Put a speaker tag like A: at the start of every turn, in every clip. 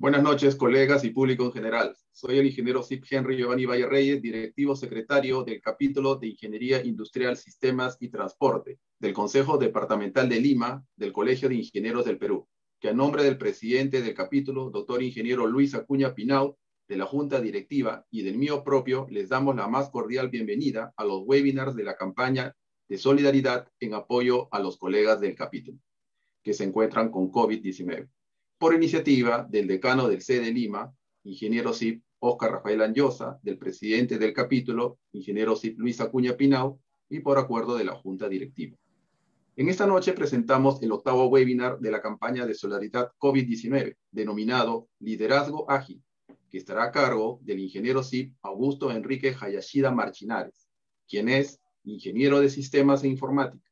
A: Buenas noches, colegas y público en general. Soy el ingeniero Sip Henry Giovanni Valle Reyes, directivo secretario del capítulo de Ingeniería Industrial, Sistemas y Transporte del Consejo Departamental de Lima del Colegio de Ingenieros del Perú, que a nombre del presidente del capítulo, doctor ingeniero Luis Acuña Pinau, de la Junta Directiva y del mío propio, les damos la más cordial bienvenida a los webinars de la campaña de solidaridad en apoyo a los colegas del capítulo que se encuentran con COVID-19 por iniciativa del decano del C Lima, ingeniero CIP Oscar Rafael Anjosa, del presidente del capítulo, ingeniero CIP Luis Acuña Pinao, y por acuerdo de la Junta Directiva. En esta noche presentamos el octavo webinar de la campaña de solidaridad COVID-19, denominado Liderazgo Ágil, que estará a cargo del ingeniero CIP Augusto Enrique Hayashida Marchinares, quien es ingeniero de sistemas e informática,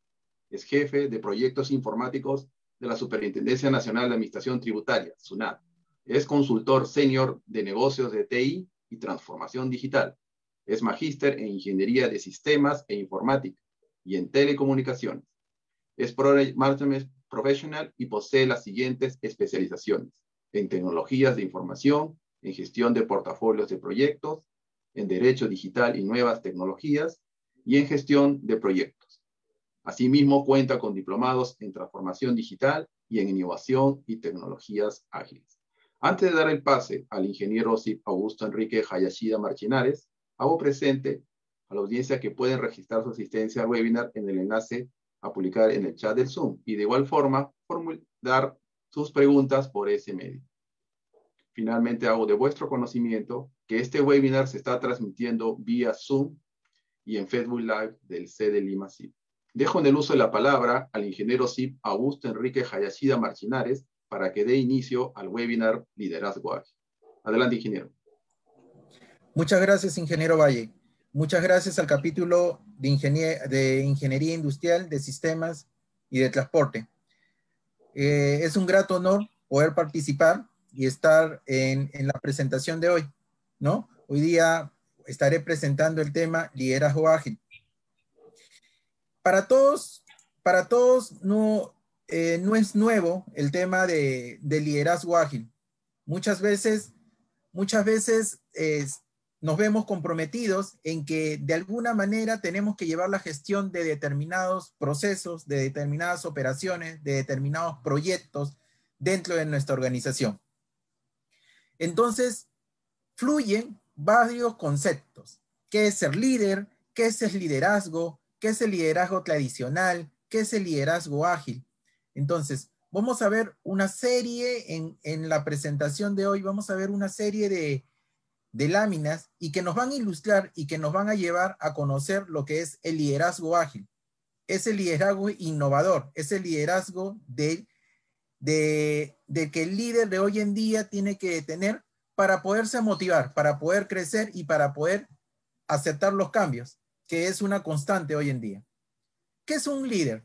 A: es jefe de proyectos informáticos de la Superintendencia Nacional de Administración Tributaria, SUNAT. Es consultor senior de negocios de TI y transformación digital. Es magíster en Ingeniería de Sistemas e Informática y en Telecomunicaciones. Es Project Management Professional y posee las siguientes especializaciones en Tecnologías de Información, en Gestión de Portafolios de Proyectos, en Derecho Digital y Nuevas Tecnologías y en Gestión de Proyectos. Asimismo, cuenta con diplomados en transformación digital y en innovación y tecnologías ágiles. Antes de dar el pase al ingeniero Augusto Enrique Hayashida Marchinares, hago presente a la audiencia que pueden registrar su asistencia al webinar en el enlace a publicar en el chat del Zoom y de igual forma formular sus preguntas por ese medio. Finalmente, hago de vuestro conocimiento que este webinar se está transmitiendo vía Zoom y en Facebook Live del C Lima CIP. Dejo en el uso de la palabra al ingeniero CIP Augusto Enrique Hayashida Marchinares para que dé inicio al webinar Liderazgo Ágil. Adelante, ingeniero.
B: Muchas gracias, ingeniero Valle. Muchas gracias al capítulo de, Ingeniería Industrial, de Sistemas y de Transporte. Eh, es un grato honor poder participar y estar en, la presentación de hoy, ¿no? Hoy día estaré presentando el tema liderazgo ágil para todos, para todos eh, no, es nuevo el tema de, liderazgo ágil. Muchas veces, muchas veces nos vemos comprometidos en que de alguna manera tenemos que llevar la gestión de determinados procesos, de determinadas operaciones, de determinados proyectos dentro de nuestra organización. Entonces, fluyen varios conceptos. ¿Qué es ser líder? ¿Qué es el liderazgo? qué es el liderazgo tradicional, qué es el liderazgo ágil. Entonces, vamos a ver una serie en, la presentación de hoy, vamos a ver una serie de, láminas y que nos van a ilustrar y que nos van a llevar a conocer lo que es el liderazgo ágil. Es el liderazgo innovador, es el liderazgo de, de, de, que el líder de hoy en día tiene que tener para poderse motivar, para poder crecer y para poder aceptar los cambios que es una constante hoy en día. ¿Qué es un líder?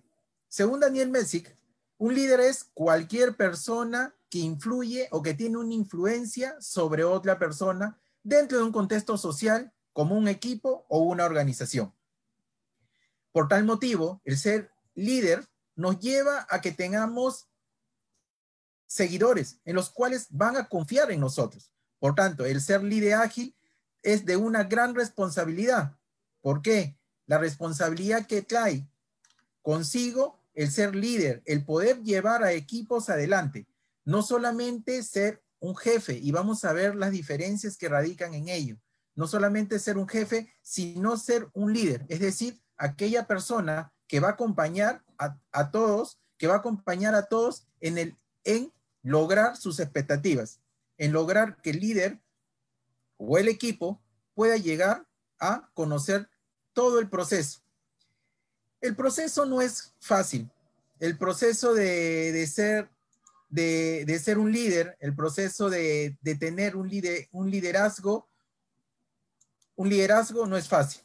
B: Según Daniel Messick, un líder es cualquier persona que influye o que tiene una influencia sobre otra persona dentro de un contexto social como un equipo o una organización. Por tal motivo, el ser líder nos lleva a que tengamos seguidores en los cuales van a confiar en nosotros. Por tanto, el ser líder ágil es de una gran responsabilidad, ¿Por qué? La responsabilidad que trae consigo el ser líder, el poder llevar a equipos adelante, no solamente ser un jefe, y vamos a ver las diferencias que radican en ello, no solamente ser un jefe, sino ser un líder, es decir, aquella persona que va a acompañar a, todos, que va a acompañar a todos en, el, en lograr sus expectativas, en lograr que el líder o el equipo pueda llegar a conocer todo el proceso. El proceso no es fácil. El proceso de, ser, de, ser un líder, el proceso de, de tener un, un liderazgo, un liderazgo no es fácil.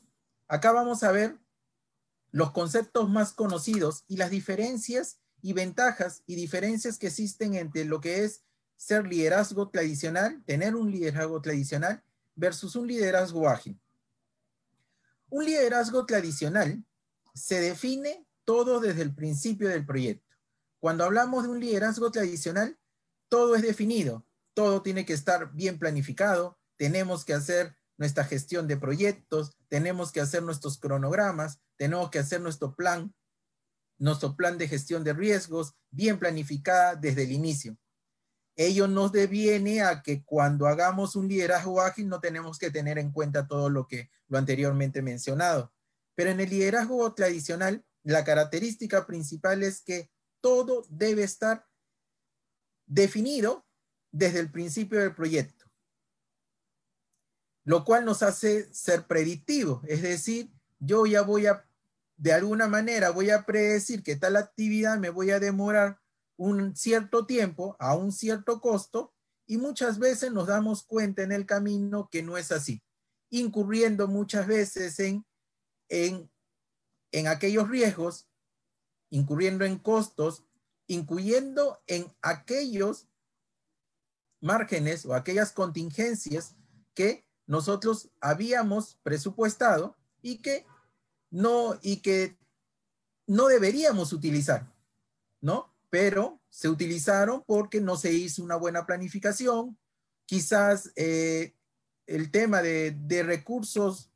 B: Acá vamos a ver los conceptos más conocidos y las diferencias y ventajas y diferencias que existen entre lo que es ser liderazgo tradicional, tener un liderazgo tradicional versus un liderazgo ágil. Un liderazgo tradicional se define todo desde el principio del proyecto. Cuando hablamos de un liderazgo tradicional, todo es definido, todo tiene que estar bien planificado, tenemos que hacer nuestra gestión de proyectos, tenemos que hacer nuestros cronogramas, tenemos que hacer nuestro plan, nuestro plan de gestión de riesgos bien planificada desde el inicio ello nos deviene a que cuando hagamos un liderazgo ágil no tenemos que tener en cuenta todo lo que lo anteriormente mencionado. Pero en el liderazgo tradicional, la característica principal es que todo debe estar definido desde el principio del proyecto, lo cual nos hace ser predictivo, es decir, yo ya voy a, de alguna manera, voy a predecir que tal actividad me voy a demorar un cierto tiempo a un cierto costo y muchas veces nos damos cuenta en el camino que no es así, incurriendo muchas veces en, en, aquellos riesgos, incurriendo en costos, incluyendo en aquellos márgenes o aquellas contingencias que nosotros habíamos presupuestado y que no, y que no deberíamos utilizar, ¿no? pero se utilizaron porque no se hizo una buena planificación. Quizás eh, el tema de, recursos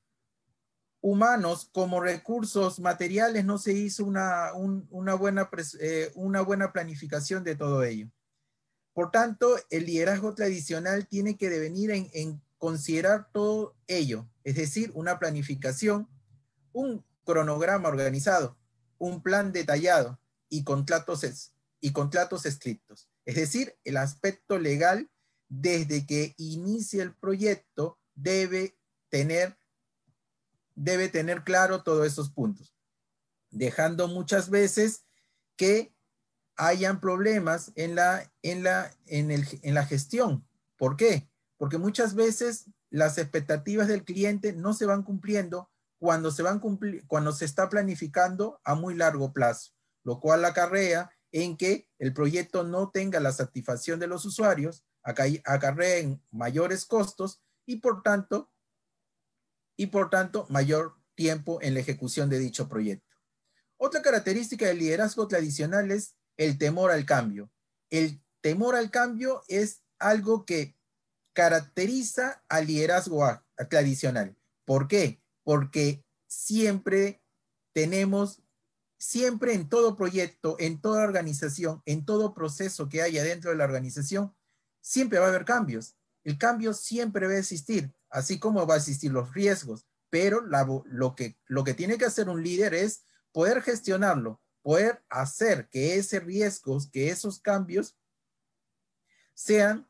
B: humanos como recursos materiales no se hizo eh, una, buena, planificación de todo ello. Por tanto, el liderazgo tradicional tiene que devenir en, considerar todo ello, es decir, una planificación, un cronograma organizado, un plan detallado y contratos y contratos estrictos, es decir, el aspecto legal desde que inicia el proyecto debe tener, debe tener claro todos esos puntos, dejando muchas veces que hayan problemas en la, en la, gestión. ¿Por qué? Porque muchas veces las expectativas del cliente no se van cumpliendo cuando se, van cuando se está planificando a muy largo plazo, lo cual acarrea en que el proyecto no tenga la satisfacción de los usuarios, acarreen mayores costos y por tanto, y por tanto mayor tiempo en la ejecución de dicho proyecto. Otra característica del liderazgo tradicional es el temor al cambio. El temor al cambio es algo que caracteriza al liderazgo tradicional. ¿Por qué? Porque siempre tenemos Siempre en todo proyecto, en toda organización, en todo proceso que haya dentro de la organización, siempre va a haber cambios. El cambio siempre va a existir, así como va a existir los riesgos, pero lo, que, lo que tiene que hacer un líder es poder gestionarlo, poder hacer que ese riesgos, que esos cambios sean,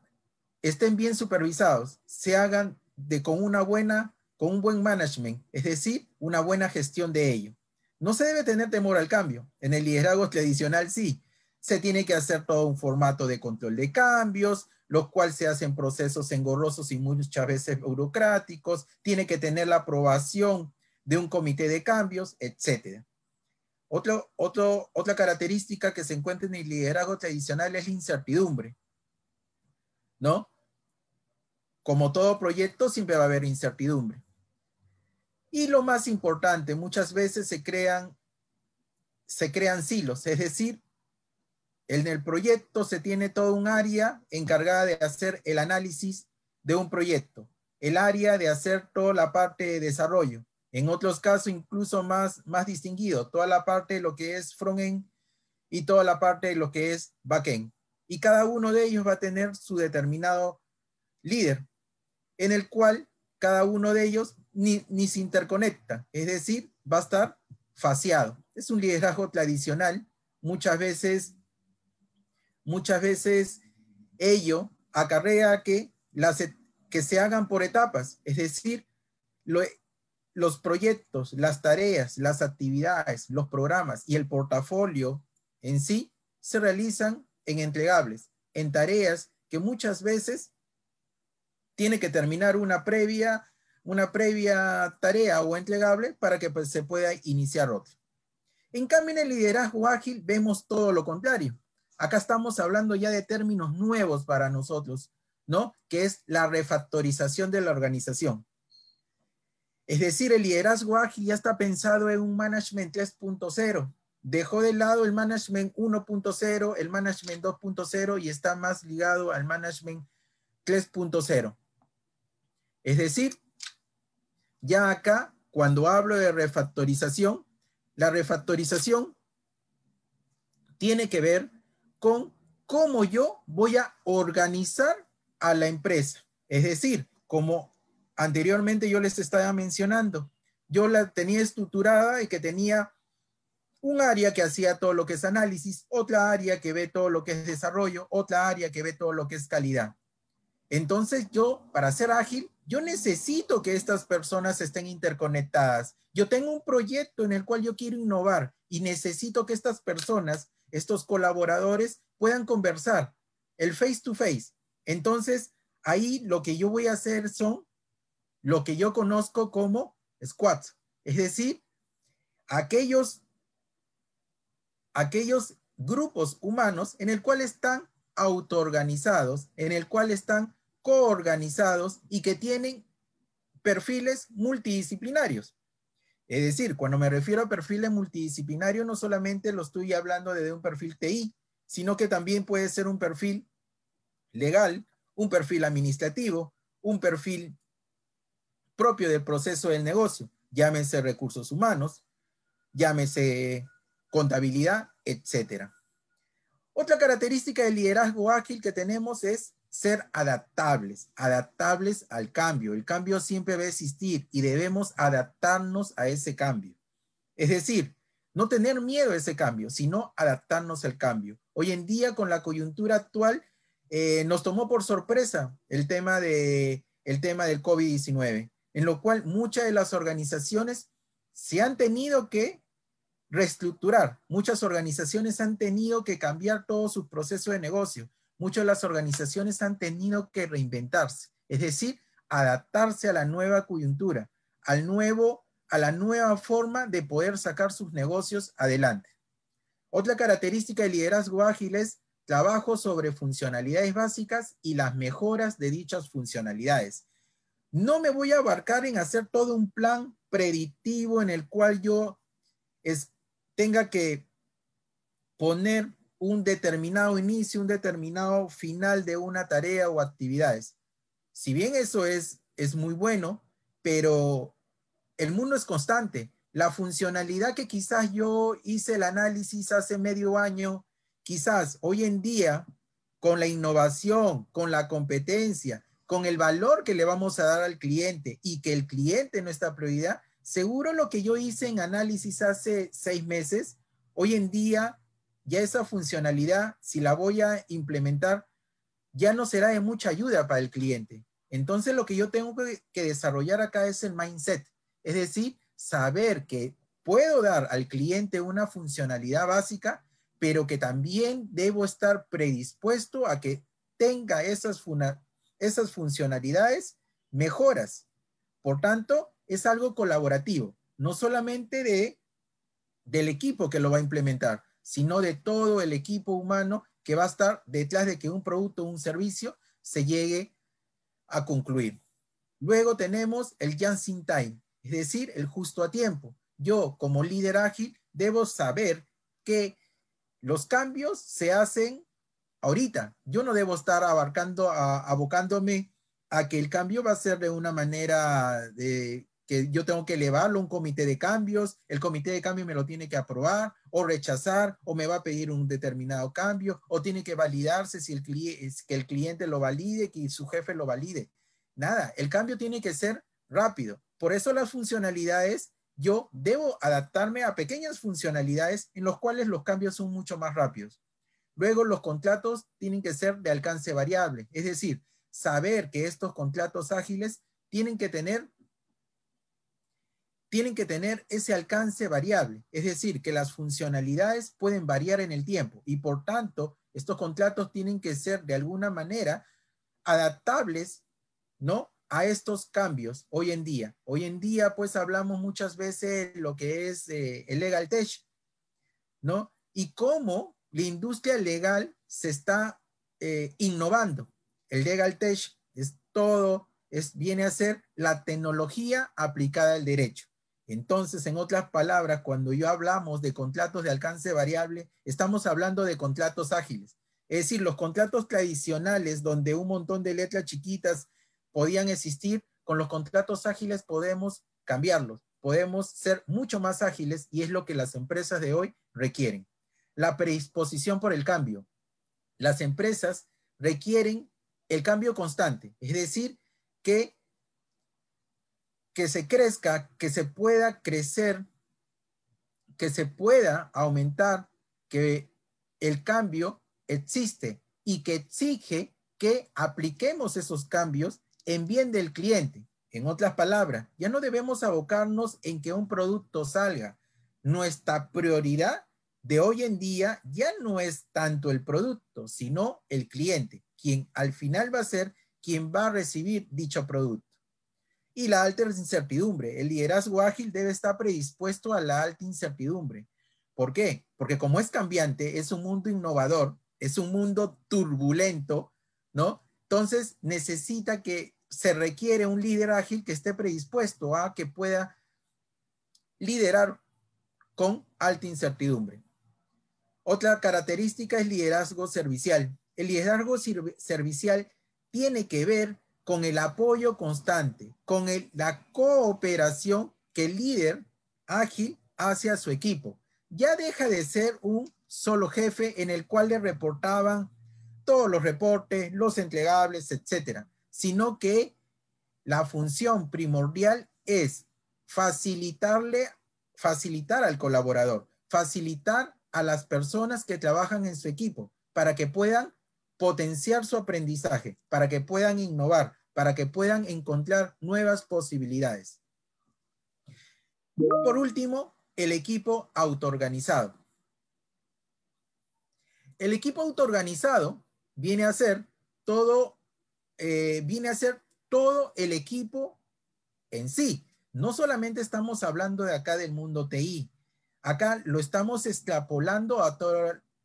B: estén bien supervisados, se hagan de, con una buena, con un buen management, es decir, una buena gestión de ello. No se debe tener temor al cambio. En el liderazgo tradicional sí. Se tiene que hacer todo un formato de control de cambios, lo cual se hacen procesos engorrosos y muchas veces burocráticos. Tiene que tener la aprobación de un comité de cambios, etcétera. otro, otra característica que se encuentra en el liderazgo tradicional es la incertidumbre. ¿No? Como todo proyecto, siempre va a haber incertidumbre. Y lo más importante, muchas veces se crean, se crean silos, es decir, en el proyecto se tiene todo un área encargada de hacer el análisis de un proyecto, el área de hacer toda la parte de desarrollo, en otros casos incluso más, más distinguido, toda la parte de lo que es front-end y toda la parte de lo que es back-end. Y cada uno de ellos va a tener su determinado líder, en el cual cada uno de ellos ni, se interconecta, es decir, va a estar faseado. Es un liderazgo tradicional, muchas veces, muchas veces ello acarrea que, las, que se hagan por etapas, es decir, e, los proyectos, las tareas, las actividades, los programas y el portafolio en sí se realizan en entregables, en tareas que muchas veces tiene que terminar una previa una previa tarea o entregable para que pues, se pueda iniciar otra. En cambio, en el liderazgo ágil vemos todo lo contrario. Acá estamos hablando ya de términos nuevos para nosotros, ¿no? Que es la refactorización de la organización. Es decir, el liderazgo ágil ya está pensado en un management 3.0. Dejó de lado el management 1.0, el management 2.0 y está más ligado al management 3.0. Es decir, ya acá, cuando hablo de refactorización, la refactorización tiene que ver con cómo yo voy a organizar a la empresa. Es decir, como anteriormente yo les estaba mencionando, yo la tenía estructurada y que tenía un área que hacía todo lo que es análisis, otra área que ve todo lo que es desarrollo, otra área que ve todo lo que es calidad. Entonces yo, para ser ágil, yo necesito que estas personas estén interconectadas. Yo tengo un proyecto en el cual yo quiero innovar y necesito que estas personas, estos colaboradores, puedan conversar, el face to face. Entonces, ahí lo que yo voy a hacer son lo que yo conozco como squats. es decir, aquellos, aquellos grupos humanos en el cual están autoorganizados, en el cual están coorganizados y que tienen perfiles multidisciplinarios. Es decir, cuando me refiero a perfiles multidisciplinarios, no solamente lo estoy hablando de un perfil TI, sino que también puede ser un perfil legal, un perfil administrativo, un perfil propio del proceso del negocio, llámese recursos humanos, llámese contabilidad, etc. Otra característica del liderazgo ágil que tenemos es ser adaptables, adaptables al cambio. El cambio siempre va a existir y debemos adaptarnos a ese cambio. Es decir, no tener miedo a ese cambio, sino adaptarnos al cambio. Hoy en día, con la coyuntura actual, eh, nos tomó por sorpresa el tema, de, el tema del COVID-19, en lo cual muchas de las organizaciones se han tenido que reestructurar. Muchas organizaciones han tenido que cambiar todo su proceso de negocio muchas de las organizaciones han tenido que reinventarse, es decir, adaptarse a la nueva coyuntura, al nuevo, a la nueva forma de poder sacar sus negocios adelante. Otra característica de liderazgo ágil es trabajo sobre funcionalidades básicas y las mejoras de dichas funcionalidades. No me voy a abarcar en hacer todo un plan predictivo en el cual yo tenga que poner un determinado inicio, un determinado final de una tarea o actividades. Si bien eso es, es muy bueno, pero el mundo es constante. La funcionalidad que quizás yo hice el análisis hace medio año, quizás hoy en día, con la innovación, con la competencia, con el valor que le vamos a dar al cliente y que el cliente no está prioridad, seguro lo que yo hice en análisis hace seis meses, hoy en día ya esa funcionalidad, si la voy a implementar, ya no será de mucha ayuda para el cliente. Entonces lo que yo tengo que, desarrollar acá es el mindset, es decir, saber que puedo dar al cliente una funcionalidad básica, pero que también debo estar predispuesto a que tenga esas, esas funcionalidades mejoras. Por tanto, es algo colaborativo, no solamente de, del equipo que lo va a implementar, sino de todo el equipo humano que va a estar detrás de que un producto o un servicio se llegue a concluir. Luego tenemos el just time, es decir, el justo a tiempo. Yo como líder ágil debo saber que los cambios se hacen ahorita. Yo no debo estar abarcando, abocándome a que el cambio va a ser de una manera de, que yo tengo que elevarlo a un comité de cambios, el comité de cambio me lo tiene que aprobar, o rechazar o me va a pedir un determinado cambio o tiene que validarse si el cliente, que el cliente lo valide, que su jefe lo valide. Nada, el cambio tiene que ser rápido. Por eso las funcionalidades, yo debo adaptarme a pequeñas funcionalidades en los cuales los cambios son mucho más rápidos. Luego los contratos tienen que ser de alcance variable, es decir, saber que estos contratos ágiles tienen que tener tienen que tener ese alcance variable, es decir, que las funcionalidades pueden variar en el tiempo y por tanto estos contratos tienen que ser de alguna manera adaptables, ¿no? A estos cambios hoy en día. Hoy en día, pues hablamos muchas veces lo que es eh, el legal tech, ¿no? Y cómo la industria legal se está eh, innovando. El legal tech es todo, es, viene a ser la tecnología aplicada al derecho. Entonces, en otras palabras, cuando yo hablamos de contratos de alcance variable, estamos hablando de contratos ágiles. Es decir, los contratos tradicionales donde un montón de letras chiquitas podían existir, con los contratos ágiles podemos cambiarlos, podemos ser mucho más ágiles y es lo que las empresas de hoy requieren. La predisposición por el cambio. Las empresas requieren el cambio constante, es decir, que que se crezca, que se pueda crecer, que se pueda aumentar, que el cambio existe y que exige que apliquemos esos cambios en bien del cliente. En otras palabras, ya no debemos abocarnos en que un producto salga. Nuestra prioridad de hoy en día ya no es tanto el producto, sino el cliente, quien al final va a ser quien va a recibir dicho producto y la alta incertidumbre. El liderazgo ágil debe estar predispuesto a la alta incertidumbre. ¿Por qué? Porque como es cambiante, es un mundo innovador, es un mundo turbulento, ¿no? Entonces necesita que se requiere un líder ágil que esté predispuesto a que pueda liderar con alta incertidumbre. Otra característica es liderazgo servicial. El liderazgo servicial tiene que ver con el apoyo constante, con la cooperación que el líder ágil hace a su equipo. Ya deja de ser un solo jefe en el cual le reportaban todos los reportes, los entregables, etcétera, sino que la función primordial es facilitarle, facilitar al colaborador, facilitar a las personas que trabajan en su equipo para que puedan potenciar su aprendizaje, para que puedan innovar, para que puedan encontrar nuevas posibilidades. Por último, el equipo autoorganizado. El equipo autoorganizado viene a ser todo, eh, viene a ser todo el equipo en sí. No solamente estamos hablando de acá del mundo TI, acá lo estamos extrapolando a,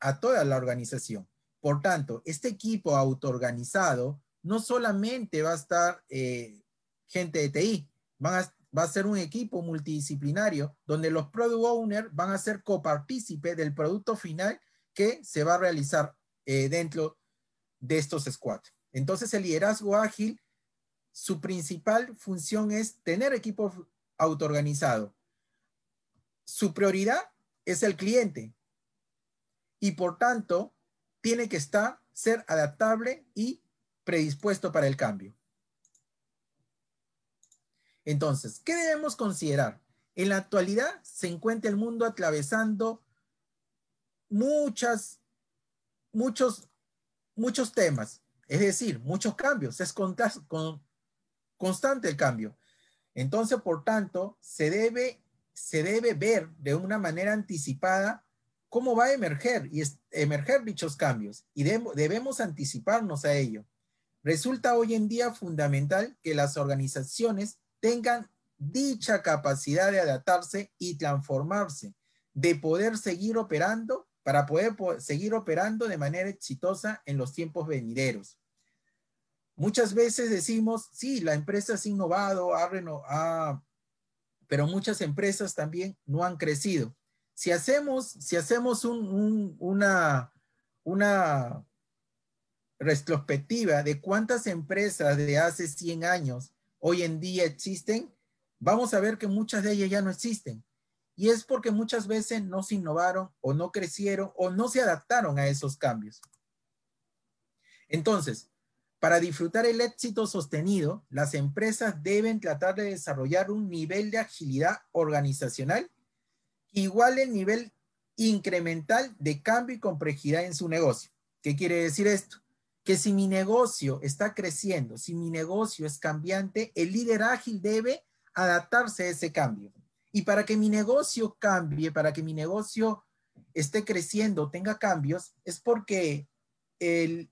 B: a toda la organización. Por tanto, este equipo autoorganizado no solamente va a estar eh, gente de TI, va a ser un equipo multidisciplinario donde los product owners van a ser copartícipe del producto final que se va a realizar eh, dentro de estos squads. Entonces, el liderazgo ágil, su principal función es tener equipo autoorganizado. Su prioridad es el cliente. Y por tanto, tiene que estar, ser adaptable y predispuesto para el cambio. Entonces, ¿qué debemos considerar? En la actualidad se encuentra el mundo atravesando muchas, muchos, muchos temas, es decir, muchos cambios, es constante el cambio. Entonces, por tanto, se debe, se debe ver de una manera anticipada cómo va a emerger y emerger dichos cambios y debemos anticiparnos a ello. Resulta hoy en día fundamental que las organizaciones tengan dicha capacidad de adaptarse y transformarse, de poder seguir operando para poder seguir operando de manera exitosa en los tiempos venideros. Muchas veces decimos, sí, la empresa ha innovado, ha pero muchas empresas también no han crecido si hacemos, si hacemos una, una retrospectiva de cuántas empresas de hace 100 años hoy en día existen, vamos a ver que muchas de ellas ya no existen. Y es porque muchas veces no se innovaron o no crecieron o no se adaptaron a esos cambios. Entonces, para disfrutar el éxito sostenido, las empresas deben tratar de desarrollar un nivel de agilidad organizacional igual el nivel incremental de cambio y complejidad en su negocio. ¿Qué quiere decir esto? Que si mi negocio está creciendo, si mi negocio es cambiante, el líder ágil debe adaptarse a ese cambio. Y para que mi negocio cambie, para que mi negocio esté creciendo, tenga cambios, es porque el,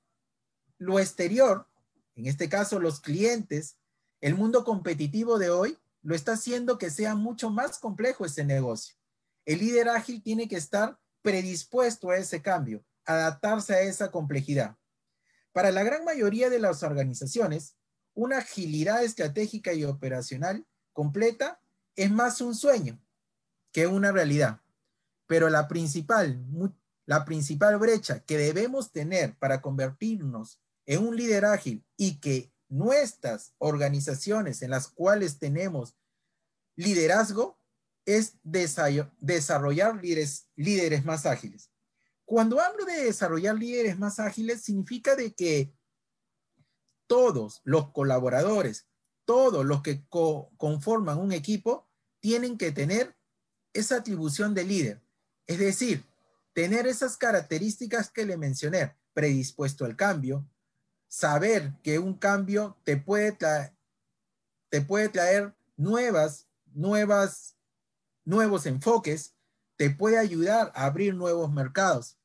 B: lo exterior, en este caso los clientes, el mundo competitivo de hoy, lo está haciendo que sea mucho más complejo ese negocio. El líder ágil tiene que estar predispuesto a ese cambio, adaptarse a esa complejidad. Para la gran mayoría de las organizaciones, una agilidad estratégica y operacional completa es más un sueño que una realidad. Pero la principal, la principal brecha que debemos tener para convertirnos en un líder ágil y que nuestras organizaciones en las cuales tenemos liderazgo es desarrollar líderes, líderes más ágiles. Cuando hablo de desarrollar líderes más ágiles, significa de que todos los colaboradores, todos los que conforman un equipo, tienen que tener esa atribución de líder. Es decir, tener esas características que le mencioné, predispuesto al cambio, saber que un cambio te puede, te puede traer nuevas, nuevas nuevos enfoques, te puede ayudar a abrir nuevos mercados.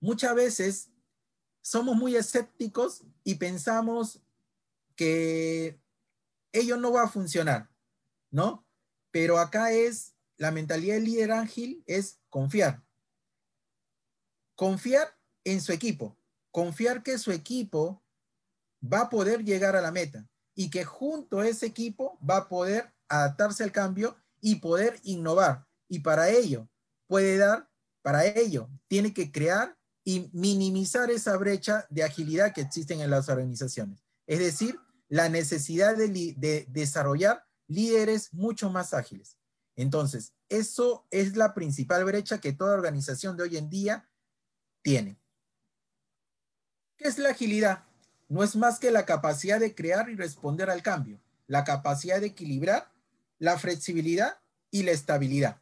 B: Muchas veces somos muy escépticos y pensamos que ello no va a funcionar, ¿no? Pero acá es la mentalidad del líder ángel es confiar. Confiar en su equipo, confiar que su equipo va a poder llegar a la meta y que junto a ese equipo va a poder adaptarse al cambio y poder innovar. Y para ello, puede dar, para ello, tiene que crear y minimizar esa brecha de agilidad que existen en las organizaciones. Es decir, la necesidad de, de desarrollar líderes mucho más ágiles. Entonces, eso es la principal brecha que toda organización de hoy en día tiene. ¿Qué es la agilidad? No es más que la capacidad de crear y responder al cambio, la capacidad de equilibrar la flexibilidad y la estabilidad.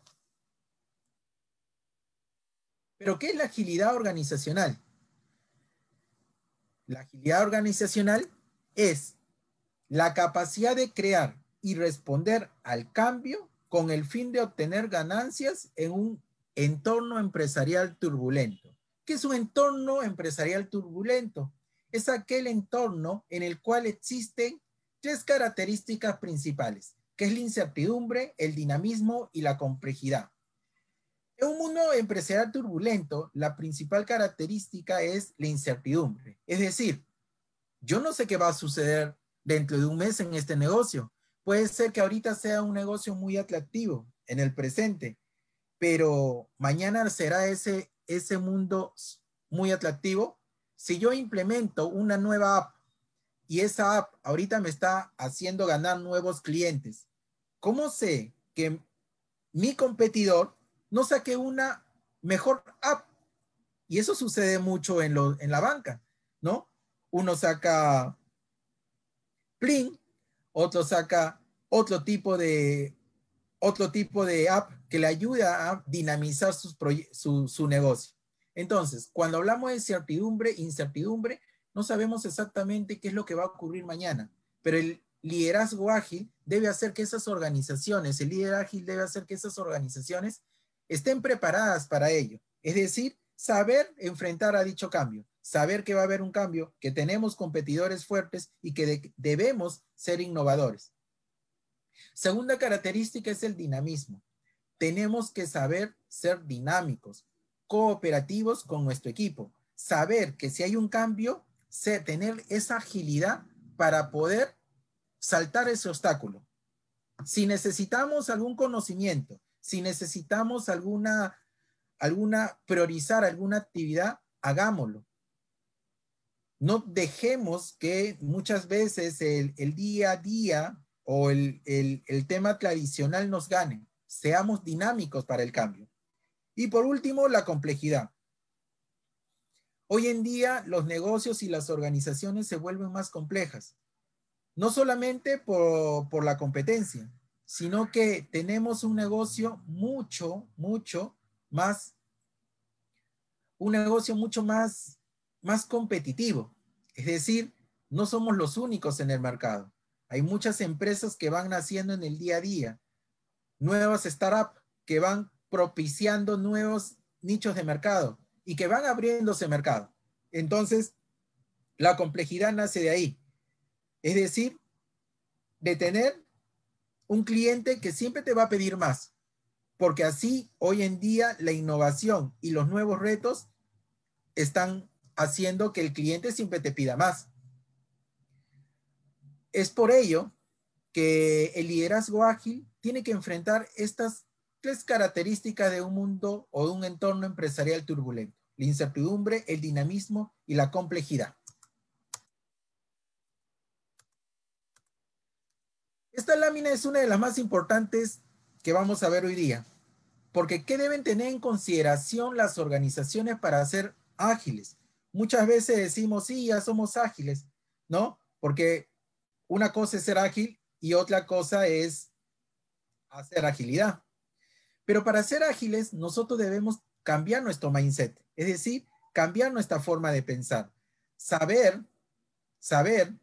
B: Pero ¿qué es la agilidad organizacional? La agilidad organizacional es la capacidad de crear y responder al cambio con el fin de obtener ganancias en un entorno empresarial turbulento. ¿Qué es un entorno empresarial turbulento? Es aquel entorno en el cual existen tres características principales que es la incertidumbre, el dinamismo y la complejidad. En un mundo empresarial turbulento, la principal característica es la incertidumbre. Es decir, yo no sé qué va a suceder dentro de un mes en este negocio. Puede ser que ahorita sea un negocio muy atractivo en el presente, pero mañana será ese, ese mundo muy atractivo. Si yo implemento una nueva app y esa app ahorita me está haciendo ganar nuevos clientes, ¿Cómo sé que mi competidor no saque una mejor app? Y eso sucede mucho en, la banca, ¿no? Uno saca Plin, otro saca otro tipo de, otro tipo de app que le ayuda a dinamizar su, su negocio. Entonces, cuando hablamos de certidumbre, incertidumbre, no sabemos exactamente qué es lo que va a ocurrir mañana, pero el liderazgo ágil debe hacer que esas organizaciones, el líder ágil debe hacer que esas organizaciones estén preparadas para ello. Es decir, saber enfrentar a dicho cambio, saber que va a haber un cambio, que tenemos competidores fuertes y que debemos ser innovadores. Segunda característica es el dinamismo. Tenemos que saber ser dinámicos, cooperativos con nuestro equipo, saber que si hay un cambio, tener esa agilidad para poder saltar ese obstáculo. Si necesitamos algún conocimiento, si necesitamos alguna, alguna, priorizar alguna actividad, hagámoslo. No dejemos que muchas veces el, día a día o el tema tradicional nos gane. Seamos dinámicos para el cambio. Y por último, la complejidad. Hoy en día los negocios y las organizaciones se vuelven más complejas no solamente por, la competencia, sino que tenemos un negocio mucho, mucho más, un negocio mucho más, más competitivo. Es decir, no somos los únicos en el mercado. Hay muchas empresas que van naciendo en el día a día, nuevas startups que van propiciando nuevos nichos de mercado y que van abriéndose mercado. Entonces, la complejidad nace de ahí. Es decir, de tener un cliente que siempre te va a pedir más, porque así hoy en día la innovación y los nuevos retos están haciendo que el cliente siempre te pida más. Es por ello que el liderazgo ágil tiene que enfrentar estas tres características de un mundo o de un entorno empresarial turbulento, la incertidumbre, el dinamismo y la complejidad. Esta lámina es una de las más importantes que vamos a ver hoy día, porque ¿qué deben tener en consideración las organizaciones para ser ágiles? Muchas veces decimos, sí, ya somos ágiles, ¿no? Porque una cosa es ser ágil y otra cosa es hacer agilidad. Pero para ser ágiles, nosotros debemos cambiar nuestro mindset, es decir, cambiar nuestra forma de pensar. Saber, saber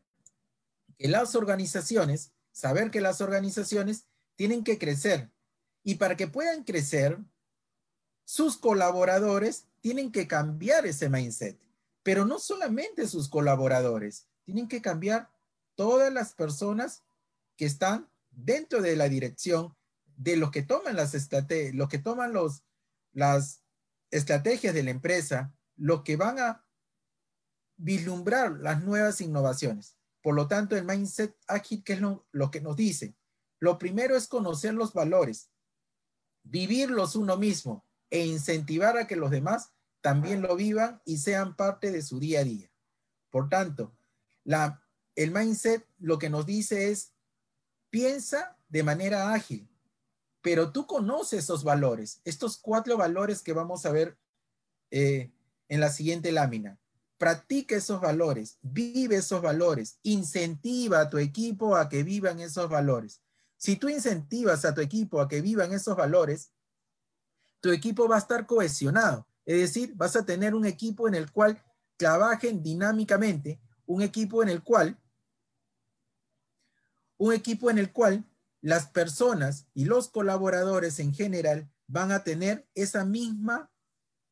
B: que las organizaciones saber que las organizaciones tienen que crecer y para que puedan crecer, sus colaboradores tienen que cambiar ese mindset, pero no solamente sus colaboradores, tienen que cambiar todas las personas que están dentro de la dirección de los que toman las estrategias, los que toman los, las estrategias de la empresa, los que van a vislumbrar las nuevas innovaciones. Por lo tanto, el mindset ágil, ¿qué es lo, que nos dice? Lo primero es conocer los valores, vivirlos uno mismo e incentivar a que los demás también lo vivan y sean parte de su día a día. Por tanto, el mindset lo que nos dice es, piensa de manera ágil, pero tú conoces esos valores, estos cuatro valores que vamos a ver eh, en la siguiente lámina practica esos valores, vive esos valores, incentiva a tu equipo a que vivan esos valores. Si tú incentivas a tu equipo a que vivan esos valores, tu equipo va a estar cohesionado. Es decir, vas a tener un equipo en el cual trabajen dinámicamente, un equipo en el cual, un equipo en el cual las personas y los colaboradores en general van a tener esa misma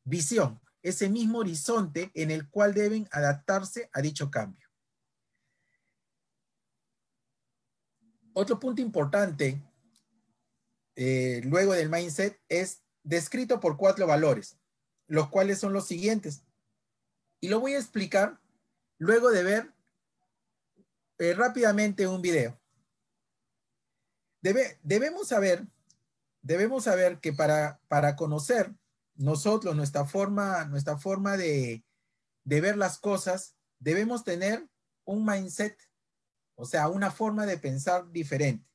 B: visión, ese mismo horizonte en el cual deben adaptarse a dicho cambio. Otro punto importante, eh, luego del mindset, es descrito por cuatro valores, los cuales son los siguientes. Y lo voy a explicar luego de ver eh, rápidamente un video. debemos saber, debemos saber que para, para conocer nosotros, nuestra forma, nuestra forma de, de ver las cosas, debemos tener un mindset, o sea, una forma de pensar diferente.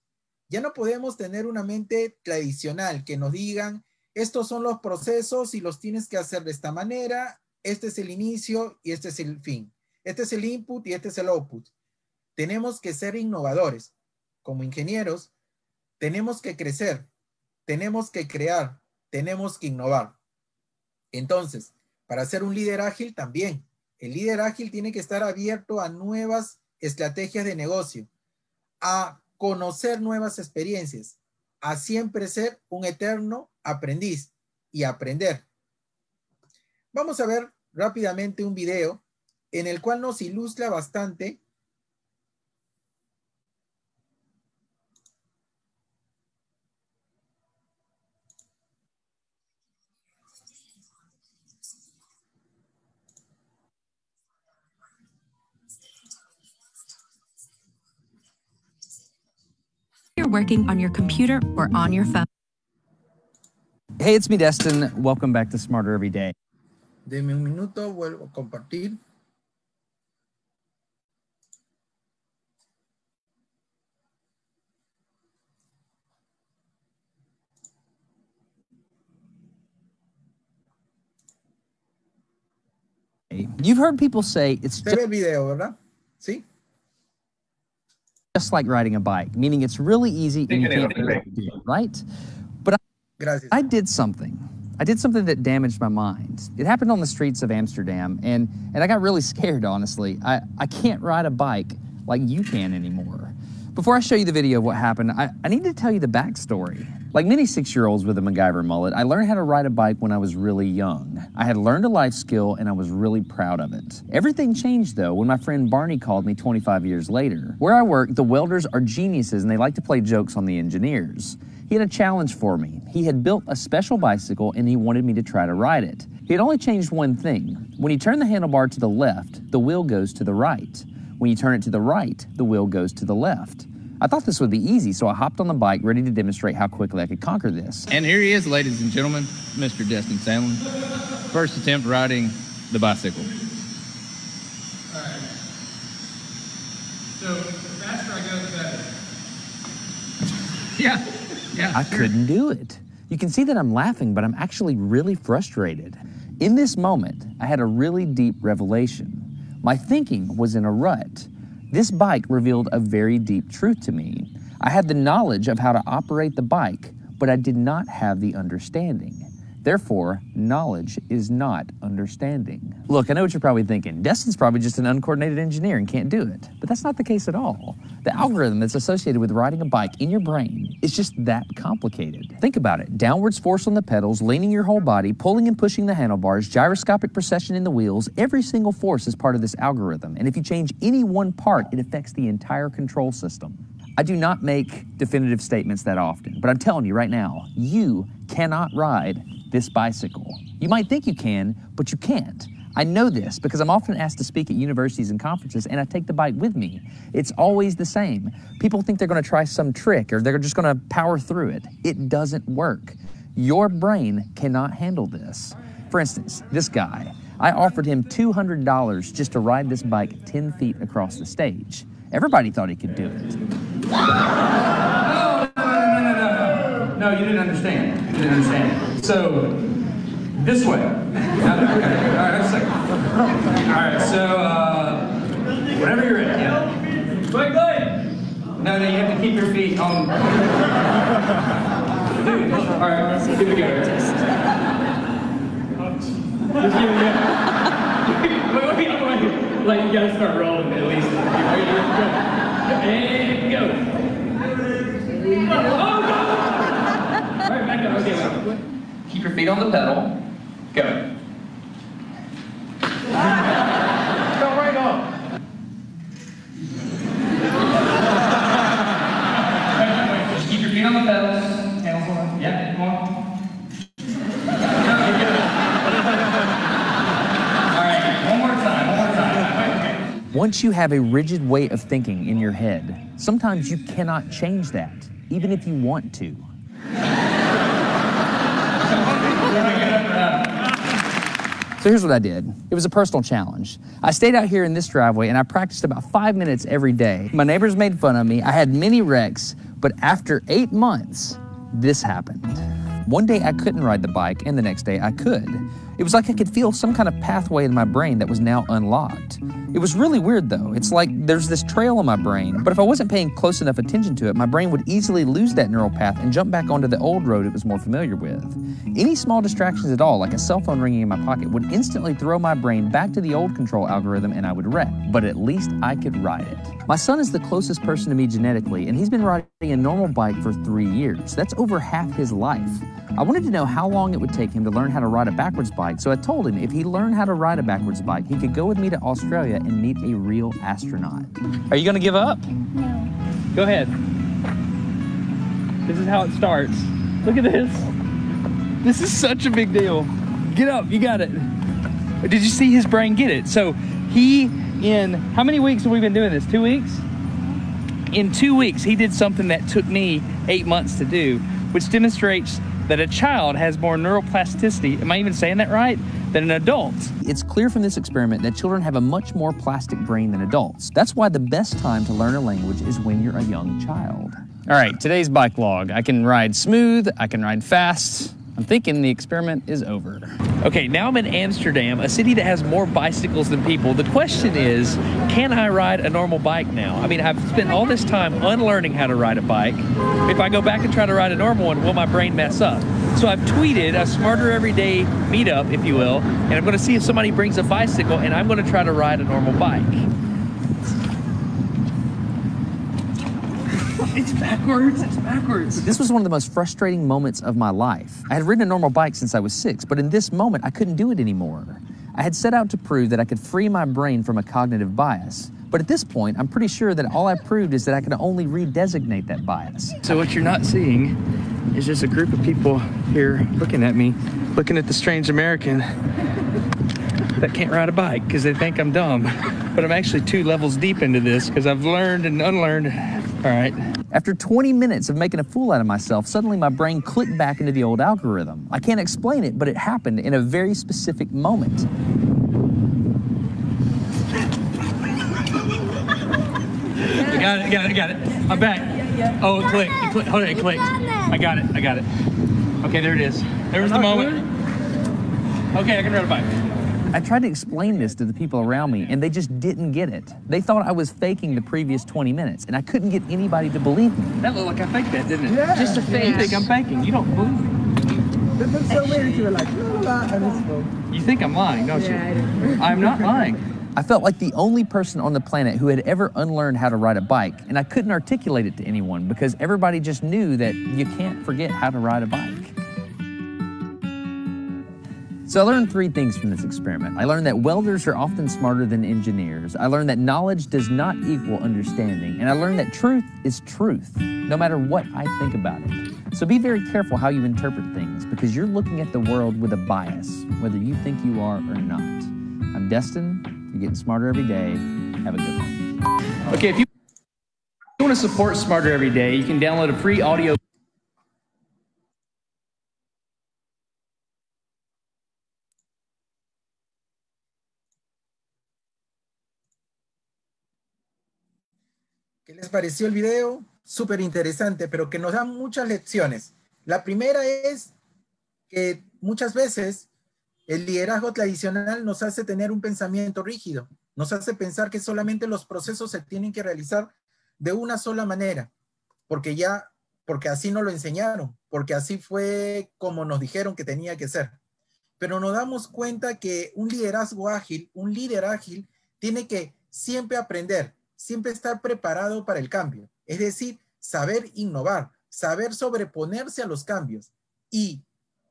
B: Ya no podemos tener una mente tradicional que nos digan, estos son los procesos y los tienes que hacer de esta manera, este es el inicio y este es el fin, este es el input y este es el output. Tenemos que ser innovadores. Como ingenieros, tenemos que crecer, tenemos que crear, tenemos que innovar. Entonces, para ser un líder ágil también, el líder ágil tiene que estar abierto a nuevas estrategias de negocio, a conocer nuevas experiencias, a siempre ser un eterno aprendiz y aprender. Vamos a ver rápidamente un video en el cual nos ilustra bastante
C: working on your computer or on your phone.
D: Hey, it's me, Destin. Welcome back to Smarter Every Day.
B: Deme un minuto, vuelvo a compartir.
D: You've heard people say it's. Se ve el
B: video, ¿verdad? Sí
D: just like riding a bike, meaning it's really easy and you can't do it, right? But I, I, did something. I did something that damaged my mind. It happened on the streets of Amsterdam, and, and I got really scared, honestly. I, I can't ride a bike like you can anymore. Before I show you the video of what happened, I, I need to tell you the backstory. Like many six year olds with a MacGyver mullet, I learned how to ride a bike when I was really young. I had learned a life skill and I was really proud of it. Everything changed though when my friend Barney called me 25 years later. Where I work, the welders are geniuses and they like to play jokes on the engineers. He had a challenge for me. He had built a special bicycle and he wanted me to try to ride it. He had only changed one thing. When you turn the handlebar to the left, the wheel goes to the right. When you turn it to the right, the wheel goes to the left. I thought this would be easy, so I hopped on the bike ready to demonstrate how quickly I could conquer this. And here he is, ladies and gentlemen, Mr. Destin Sandlin. First attempt riding the bicycle. All right. So the faster I go, the better. yeah, yeah. I sure. couldn't do it. You can see that I'm laughing, but I'm actually really frustrated. In this moment, I had a really deep revelation. My thinking was in a rut. This bike revealed a very deep truth to me. I had the knowledge of how to operate the bike, but I did not have the understanding. Therefore, knowledge is not understanding. Look, I know what you're probably thinking. Destin's probably just an uncoordinated engineer and can't do it. But that's not the case at all. The algorithm that's associated with riding a bike in your brain is just that complicated. Think about it downwards force on the pedals, leaning your whole body, pulling and pushing the handlebars, gyroscopic precession in the wheels. Every single force is part of this algorithm. And if you change any one part, it affects the entire control system. I do not make definitive statements that often, but I'm telling you right now, you cannot ride this bicycle? You might think you can, but you can't. I know this because I'm often asked to speak at universities and conferences, and I take the bike with me. It's always the same. People think they're going to try some trick or they're just going to power through it. It doesn't work. Your brain cannot handle this. For instance, this guy, I offered him $200 just to ride this bike 10 feet across the stage. Everybody thought he could do it no, you didn't understand. You didn't understand. So, this way. No, okay, all right, just like,
A: all right, so,
D: uh, whenever you're in. Yeah. Quickly! No, no, you have to keep your feet on. Dude, all right, here we go. Just wait, wait, wait. Like, you gotta start rolling at least. And go. Oh, God. Keep your feet on the pedal. Go.
B: right off.
D: Keep your feet on the pedals. on. on. Once you have a rigid way of thinking in your head, sometimes you cannot change that, even if you want to. So here's what I did. It was a personal challenge. I stayed out here in this driveway and I practiced about five minutes every day. My neighbors made fun of me. I had many wrecks, but after eight months, this happened. One day I couldn't ride the bike, and the next day I could. It was like I could feel some kind of pathway in my brain that was now unlocked. It was really weird though. It's like there's this trail in my brain, but if I wasn't paying close enough attention to it, my brain would easily lose that neural path and jump back onto the old road it was more familiar with. Any small distractions at all, like a cell phone ringing in my pocket, would instantly throw my brain back to the old control algorithm and I would wreck, but at least I could ride it. My son is the closest person to me genetically, and he's been riding a normal bike for three years. That's over half his life. I wanted to know how long it would take him to learn how to ride a backwards bike, so I told him if he learned how to ride a backwards bike, he could go with me to Australia and meet a real astronaut. Are you going to give up? No. Go ahead. This is how it starts. Look at this. This is such a big deal. Get up, you got it. Did you see his brain get it? So he, in how many weeks have we been doing this? Two weeks? In two weeks, he did something that took me eight months to do, which demonstrates that a child has more neuroplasticity, am I even saying that right, than an adult. It's clear from this experiment that children have a much more plastic brain than adults. That's why the best time to learn a language is when you're a young child. All right, today's bike log. I can ride smooth, I can ride fast, I'm thinking the experiment is over. Okay, now I'm in Amsterdam, a city that has more bicycles than people. The question is, can I ride a normal bike now? I mean, I've spent all this time unlearning how to ride a bike. If I go back and try to ride a normal one, will my brain mess up? So I've tweeted a smarter everyday meetup, if you will, and I'm gonna see if somebody brings a bicycle and I'm gonna try to ride a normal bike. It's backwards. It's backwards. This was one of the most frustrating moments of my life. I had ridden a normal bike since I was six, but in this moment, I couldn't do it anymore. I had set out to prove that I could free my brain from a cognitive bias. But at this point, I'm pretty sure that all I proved is that I can only redesignate that bias. So what you're not seeing is just a group of people here looking at me, looking at the strange American that can't ride a bike because they think I'm dumb. But I'm actually two levels deep into this because I've learned and unlearned. All right. After 20 minutes of making a fool out of myself, suddenly my brain clicked back into the old algorithm. I can't explain it, but it happened in a very specific moment. I got it, got it, got it. I'm back. Oh, it clicked. It clicked. Hold it, it clicked. I got it, I got it. Okay, there it is. There was the moment. Okay, I can ride a bike. I tried to explain this to the people around me, and they just didn't get it. They thought I was faking the previous 20 minutes, and I couldn't get anybody to believe me. That looked like I faked that, didn't it? Yeah. Just a fake. You think I'm faking. You don't believe me. You think I'm lying, don't you? I'm not lying. I felt like the only person on the planet who had ever unlearned how to ride a bike, and I couldn't articulate it to anyone because everybody just knew that you can't forget how to ride a bike. So I learned three things from this experiment. I learned that welders are often smarter than engineers. I learned that knowledge does not equal understanding. And I learned that truth is truth, no matter what I think about it. So be very careful how you interpret things because you're looking at the world with a bias, whether you think you are or not. I'm Destin. You're getting smarter every day. Have a good one. Okay, if you want to support Smarter Every Day, you can download a free audio
B: ¿Qué les pareció el video? Súper interesante, pero que nos da muchas lecciones. La primera es que muchas veces el liderazgo tradicional nos hace tener un pensamiento rígido, nos hace pensar que solamente los procesos se tienen que realizar de una sola manera, porque ya, porque así nos lo enseñaron, porque así fue como nos dijeron que tenía que ser. Pero nos damos cuenta que un liderazgo ágil, un líder ágil, tiene que siempre aprender, siempre estar preparado para el cambio, es decir, saber innovar, saber sobreponerse a los cambios y,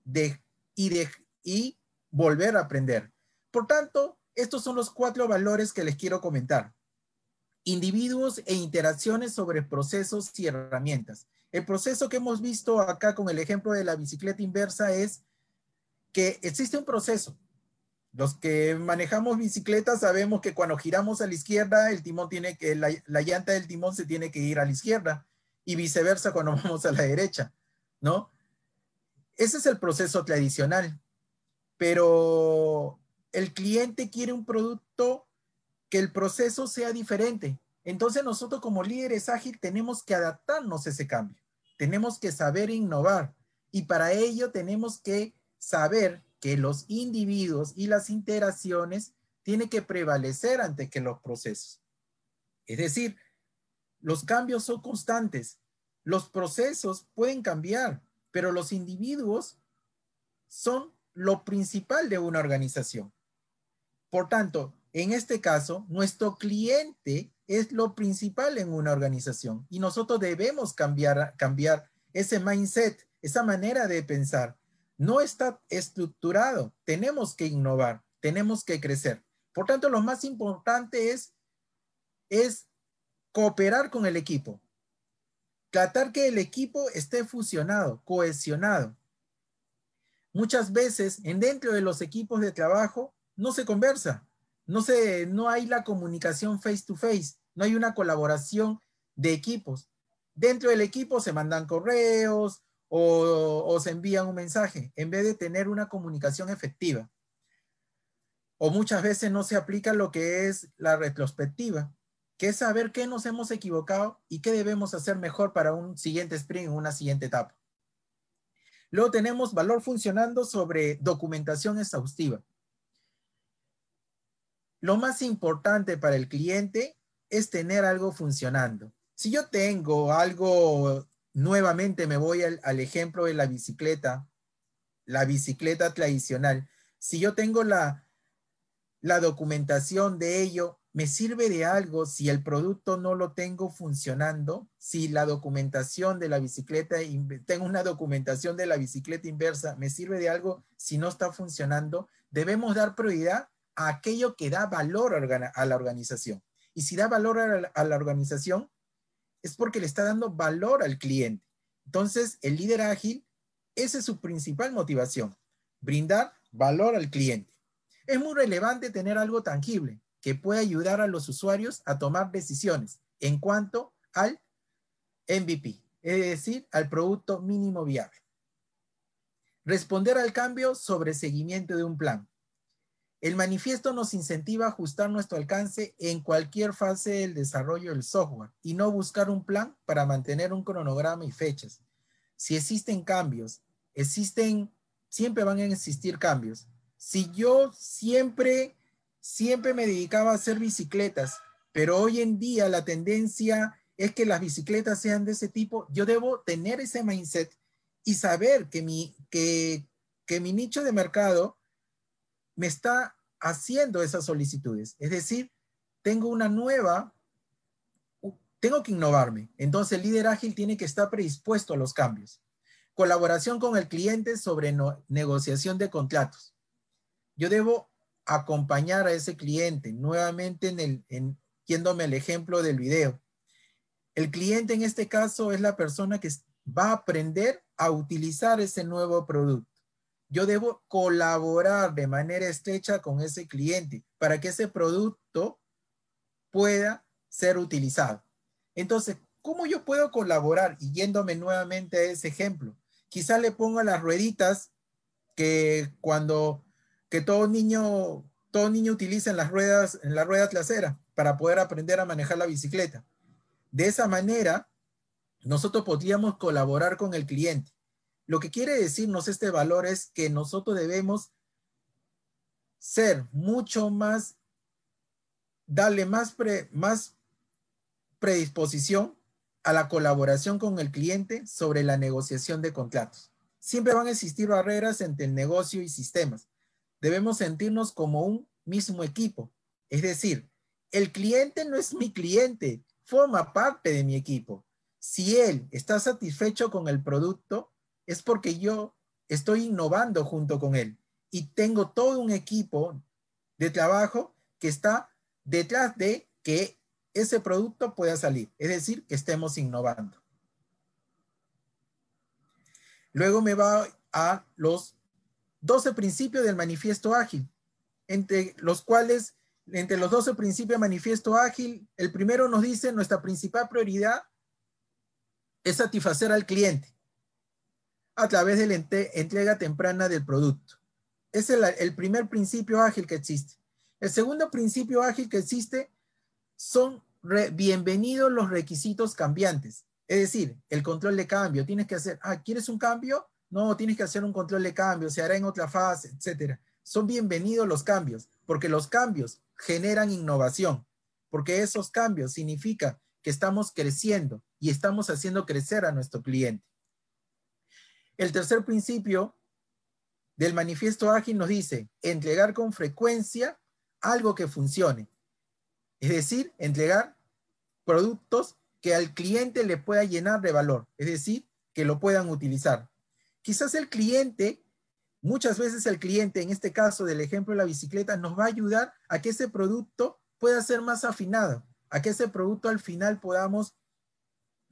B: de, y, y volver a aprender. Por tanto, estos son los cuatro valores que les quiero comentar. Individuos e interacciones sobre procesos y herramientas. El proceso que hemos visto acá con el ejemplo de la bicicleta inversa es que existe un proceso, los que manejamos bicicletas sabemos que cuando giramos a la izquierda, el timón tiene que, la, llanta del timón se tiene que ir a la izquierda y viceversa cuando vamos a la derecha, ¿no? Ese es el proceso tradicional. Pero el cliente quiere un producto que el proceso sea diferente. Entonces nosotros como líderes ágiles tenemos que adaptarnos a ese cambio. Tenemos que saber innovar y para ello tenemos que saber que los individuos y las interacciones tienen que prevalecer ante que los procesos. Es decir, los cambios son constantes. Los procesos pueden cambiar, pero los individuos son lo principal de una organización. Por tanto, en este caso, nuestro cliente es lo principal en una organización y nosotros debemos cambiar, cambiar ese mindset, esa manera de pensar no está estructurado. Tenemos que innovar, tenemos que crecer. Por tanto, lo más importante es, es cooperar con el equipo. Tratar que el equipo esté fusionado, cohesionado. Muchas veces, en dentro de los equipos de trabajo, no se conversa, no, se, no hay la comunicación face to face, no hay una colaboración de equipos. Dentro del equipo se mandan correos, o, se envían un mensaje, en vez de tener una comunicación efectiva. O muchas veces no se aplica lo que es la retrospectiva, que es saber qué nos hemos equivocado y qué debemos hacer mejor para un siguiente sprint, una siguiente etapa. Luego tenemos valor funcionando sobre documentación exhaustiva. Lo más importante para el cliente es tener algo funcionando. Si yo tengo algo nuevamente me voy al, ejemplo de la bicicleta, la bicicleta tradicional. Si yo tengo la, la documentación de ello, ¿me sirve de algo si el producto no lo tengo funcionando? Si la documentación de la bicicleta, tengo una documentación de la bicicleta inversa, ¿me sirve de algo si no está funcionando? Debemos dar prioridad a aquello que da valor a la organización. Y si da valor a la organización, es porque le está dando valor al cliente. Entonces, el líder ágil, esa es su principal motivación, brindar valor al cliente. Es muy relevante tener algo tangible que pueda ayudar a los usuarios a tomar decisiones en cuanto al MVP, es decir, al producto mínimo viable. Responder al cambio sobre seguimiento de un plan. El manifiesto nos incentiva a ajustar nuestro alcance en cualquier fase del desarrollo del software y no buscar un plan para mantener un cronograma y fechas. Si existen cambios, existen, siempre van a existir cambios. Si yo siempre, siempre me dedicaba a hacer bicicletas, pero hoy en día la tendencia es que las bicicletas sean de ese tipo, yo debo tener ese mindset y saber que mi, que, que mi nicho de mercado me está haciendo esas solicitudes. Es decir, tengo una nueva, tengo que innovarme. Entonces el líder ágil tiene que estar predispuesto a los cambios. Colaboración con el cliente sobre negociación de contratos. Yo debo acompañar a ese cliente nuevamente en el, el ejemplo del video. El cliente en este caso es la persona que va a aprender a utilizar ese nuevo producto. Yo debo colaborar de manera estrecha con ese cliente para que ese producto pueda ser utilizado. Entonces, ¿cómo yo puedo colaborar? Y yéndome nuevamente a ese ejemplo, Quizá le ponga las rueditas que cuando que todo niño todo niño utiliza en las ruedas en la rueda trasera para poder aprender a manejar la bicicleta. De esa manera, nosotros podríamos colaborar con el cliente. Lo que quiere decirnos este valor es que nosotros debemos ser mucho más, darle más, más predisposición a la colaboración con el cliente sobre la negociación de contratos. Siempre van a existir barreras entre el negocio y sistemas. Debemos sentirnos como un mismo equipo. Es decir, el cliente no es mi cliente, forma parte de mi equipo. Si él está satisfecho con el producto, es porque yo estoy innovando junto con él y tengo todo un equipo de trabajo que está detrás de que ese producto pueda salir, es decir, que estemos innovando. Luego me va a los 12 principios del manifiesto ágil, entre los cuales, entre los 12 principios del manifiesto ágil, el primero nos dice nuestra principal prioridad es satisfacer al cliente a través de la entrega temprana del producto. Es el, primer principio ágil que existe. El segundo principio ágil que existe son bienvenidos los requisitos cambiantes. Es decir, el control de cambio. Tienes que hacer, ah, ¿quieres un cambio? No, tienes que hacer un control de cambio, se hará en otra fase, etcétera. Son bienvenidos los cambios, porque los cambios generan innovación, porque esos cambios significa que estamos creciendo y estamos haciendo crecer a nuestro cliente. El tercer principio del manifiesto ágil nos dice entregar con frecuencia algo que funcione. Es decir, entregar productos que al cliente le pueda llenar de valor, es decir, que lo puedan utilizar. Quizás el cliente, muchas veces el cliente, en este caso del ejemplo de la bicicleta, nos va a ayudar a que ese producto pueda ser más afinado, a que ese producto al final podamos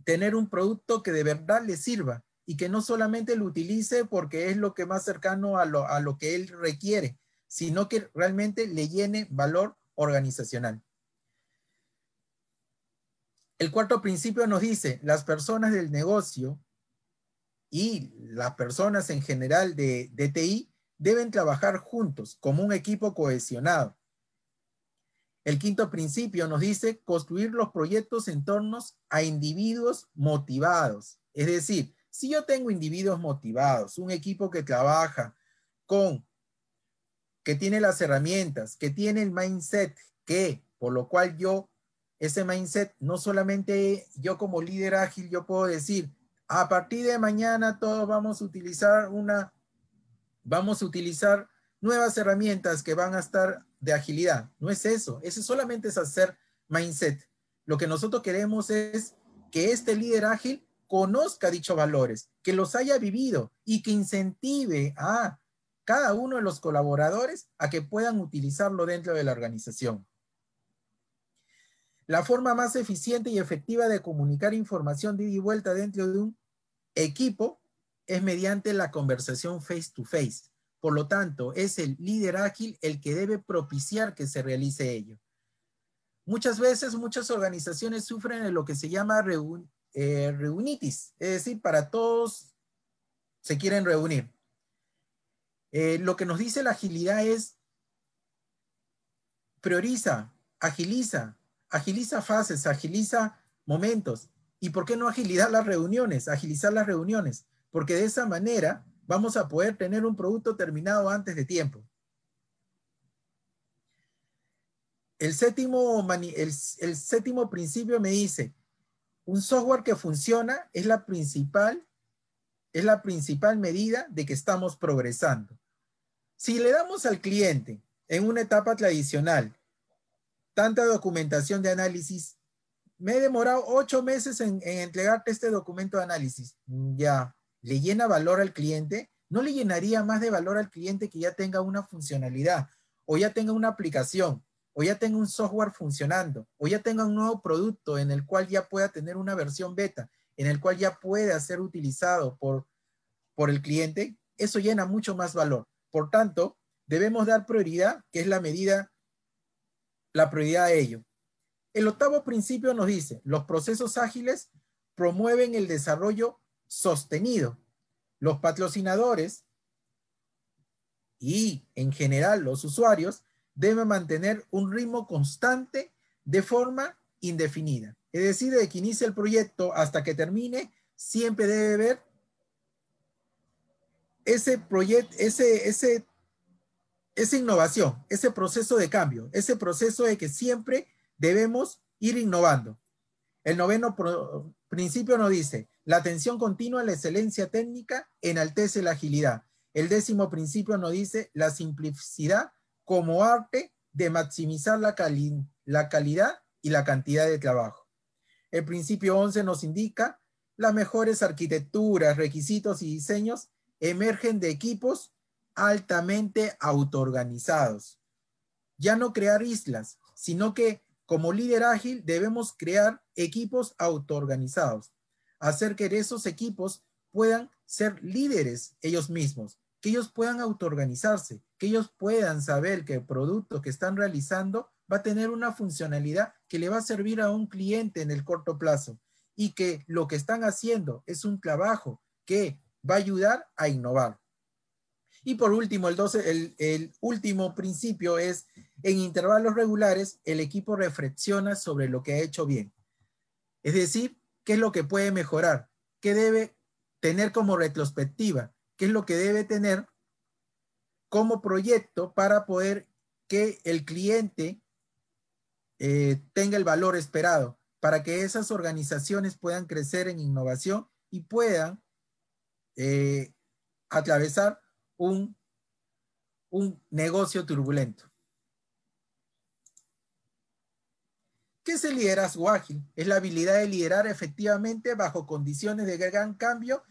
B: tener un producto que de verdad le sirva, y que no solamente lo utilice porque es lo que más cercano a lo, que él requiere, sino que realmente le llene valor organizacional. El cuarto principio nos dice, las personas del negocio y las personas en general de, Dti TI deben trabajar juntos como un equipo cohesionado. El quinto principio nos dice construir los proyectos en torno a individuos motivados, es decir, si yo tengo individuos motivados, un equipo que trabaja con, que tiene las herramientas, que tiene el mindset, que, por lo cual yo, ese mindset, no solamente yo como líder ágil, yo puedo decir, a partir de mañana todos vamos a utilizar una, vamos a utilizar nuevas herramientas que van a estar de agilidad. No es eso, eso solamente es hacer mindset. Lo que nosotros queremos es que este líder ágil conozca dichos valores, que los haya vivido y que incentive a cada uno de los colaboradores a que puedan utilizarlo dentro de la organización. La forma más eficiente y efectiva de comunicar información de ida y vuelta dentro de un equipo es mediante la conversación face to face. Por lo tanto, es el líder ágil el que debe propiciar que se realice ello. Muchas veces, muchas organizaciones sufren de lo que se llama reunión eh, reunitis, es decir, para todos se quieren reunir. Eh, lo que nos dice la agilidad es prioriza, agiliza, agiliza fases, agiliza momentos. ¿Y por qué no agilizar las reuniones? Agilizar las reuniones, porque de esa manera vamos a poder tener un producto terminado antes de tiempo. El séptimo, el séptimo principio me dice, un software que funciona es la principal, es la principal medida de que estamos progresando. Si le damos al cliente en una etapa tradicional tanta documentación de análisis, me he demorado ocho meses en, en entregarte este documento de análisis. Mm, ya, ¿le llena valor al cliente? ¿No le llenaría más de valor al cliente que ya tenga una funcionalidad o ya tenga una aplicación? o ya tenga un software funcionando, o ya tenga un nuevo producto en el cual ya pueda tener una versión beta, en el cual ya pueda ser utilizado por, por el cliente, eso llena mucho más valor. Por tanto, debemos dar prioridad, que es la medida, la prioridad a ello. El octavo principio nos dice, los procesos ágiles promueven el desarrollo sostenido. Los patrocinadores y en general los usuarios debe mantener un ritmo constante de forma indefinida. Es decir, desde que inicia el proyecto hasta que termine, siempre debe ver ese proyecto, ese, esa innovación, ese proceso de cambio, ese proceso de que siempre debemos ir innovando. El noveno principio nos dice, la atención continua la excelencia técnica enaltece la agilidad. El décimo principio nos dice, la simplicidad como arte de maximizar la, calidad y la cantidad de trabajo. El principio 11 nos indica las mejores arquitecturas, requisitos y diseños emergen de equipos altamente autoorganizados. Ya no crear islas, sino que como líder ágil debemos crear equipos autoorganizados, hacer que esos equipos puedan ser líderes ellos mismos, que ellos puedan autoorganizarse, que ellos puedan saber que el producto que están realizando va a tener una funcionalidad que le va a servir a un cliente en el corto plazo y que lo que están haciendo es un trabajo que va a ayudar a innovar. Y por último, el, 12, el último principio es, en intervalos regulares, el equipo reflexiona sobre lo que ha hecho bien. Es decir, qué es lo que puede mejorar, qué debe tener como retrospectiva, qué es lo que debe tener como proyecto para poder que el cliente eh, tenga el valor esperado, para que esas organizaciones puedan crecer en innovación y puedan eh, atravesar un, un negocio turbulento. ¿Qué es el liderazgo ágil? Es la habilidad de liderar efectivamente bajo condiciones de gran cambio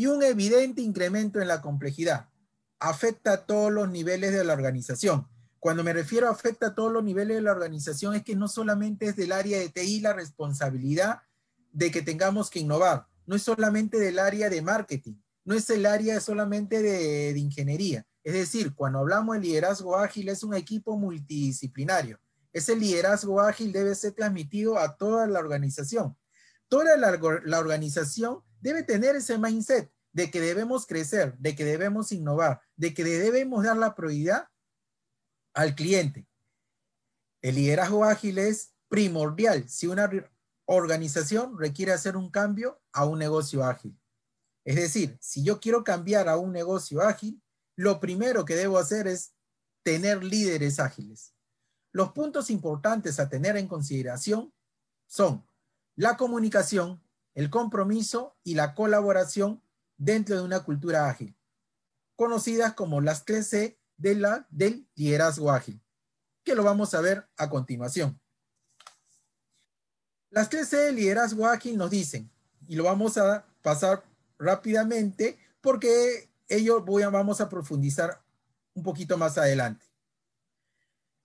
B: y un evidente incremento en la complejidad. Afecta a todos los niveles de la organización. Cuando me refiero a afecta a todos los niveles de la organización es que no solamente es del área de TI la responsabilidad de que tengamos que innovar, no es solamente del área de marketing, no es el área solamente de, ingeniería. Es decir, cuando hablamos de liderazgo ágil es un equipo multidisciplinario. Ese liderazgo ágil debe ser transmitido a toda la organización. Toda la organización debe tener ese mindset de que debemos crecer, de que debemos innovar, de que debemos dar la prioridad al cliente. El liderazgo ágil es primordial si una organización requiere hacer un cambio a un negocio ágil. Es decir, si yo quiero cambiar a un negocio ágil, lo primero que debo hacer es tener líderes ágiles. Los puntos importantes a tener en consideración son la comunicación, el compromiso y la colaboración dentro de una cultura ágil, conocidas como las 13 de la, del liderazgo ágil, que lo vamos a ver a continuación. Las 13 c de liderazgo ágil nos dicen, y lo vamos a pasar rápidamente porque ello voy vamos a profundizar un poquito más adelante.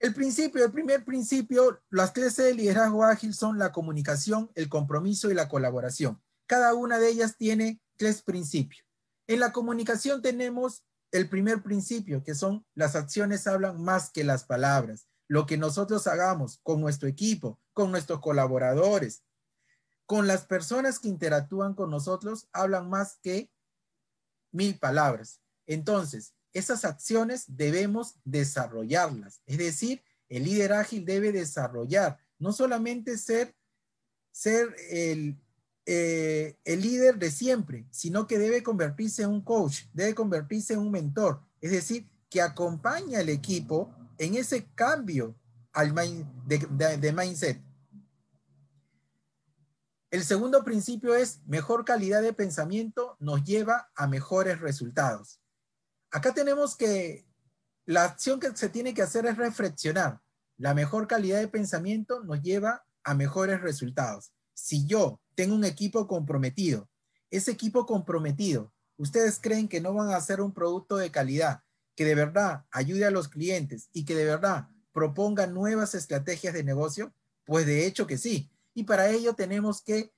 B: El principio, el primer principio, las clases de liderazgo ágil son la comunicación, el compromiso y la colaboración. Cada una de ellas tiene tres principios. En la comunicación tenemos el primer principio, que son las acciones hablan más que las palabras. Lo que nosotros hagamos con nuestro equipo, con nuestros colaboradores, con las personas que interactúan con nosotros, hablan más que mil palabras. Entonces, esas acciones debemos desarrollarlas. Es decir, el líder ágil debe desarrollar, no solamente ser, eh, el, líder de siempre, sino que debe convertirse en un coach, debe convertirse en un mentor. Es decir, que acompaña al equipo en ese cambio de, de mindset. El segundo principio es mejor calidad de pensamiento nos lleva a mejores resultados acá tenemos que la acción que se tiene que hacer es reflexionar. La mejor calidad de pensamiento nos lleva a mejores resultados. Si yo tengo un equipo comprometido, ese equipo comprometido, ustedes creen que no van a hacer un producto de calidad que de verdad ayude a los clientes y que de verdad proponga nuevas estrategias de negocio? Pues de hecho que sí. Y para ello tenemos que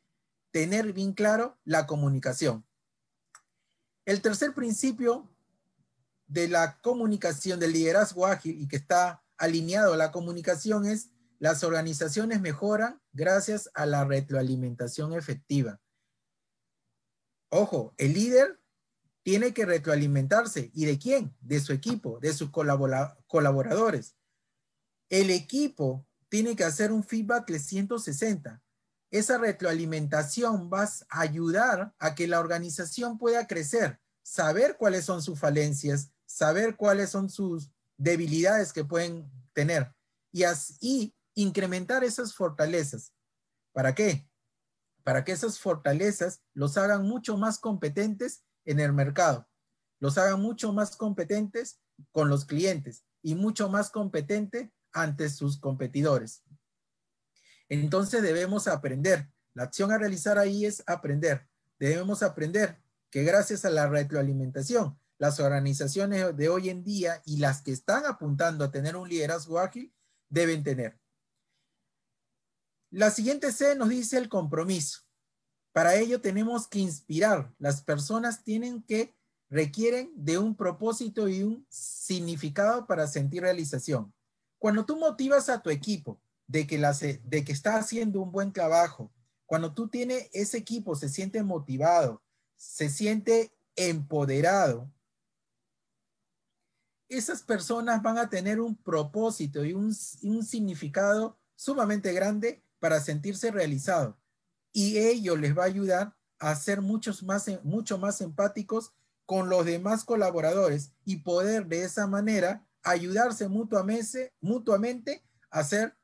B: tener bien claro la comunicación. El tercer principio de la comunicación, del liderazgo ágil y que está alineado a la comunicación es las organizaciones mejoran gracias a la retroalimentación efectiva. Ojo, el líder tiene que retroalimentarse. ¿Y de quién? De su equipo, de sus colaboradores. El equipo tiene que hacer un feedback 360. Esa retroalimentación va a ayudar a que la organización pueda crecer, saber cuáles son sus falencias, saber cuáles son sus debilidades que pueden tener y así incrementar esas fortalezas. ¿Para qué? Para que esas fortalezas los hagan mucho más competentes en el mercado, los hagan mucho más competentes con los clientes y mucho más competente ante sus competidores. Entonces debemos aprender. La acción a realizar ahí es aprender. Debemos aprender que gracias a la retroalimentación las organizaciones de hoy en día y las que están apuntando a tener un liderazgo ágil deben tener. La siguiente C nos dice el compromiso. Para ello tenemos que inspirar. Las personas tienen que requieren de un propósito y un significado para sentir realización. Cuando tú motivas a tu equipo de que, la, de que está haciendo un buen trabajo, cuando tú tienes ese equipo, se siente motivado, se siente empoderado, esas personas van a tener un propósito y un, significado sumamente grande para sentirse realizado. Y ello les va a ayudar a ser muchos más, mucho más empáticos con los demás colaboradores y poder de esa manera ayudarse mutuamente, mutuamente a ser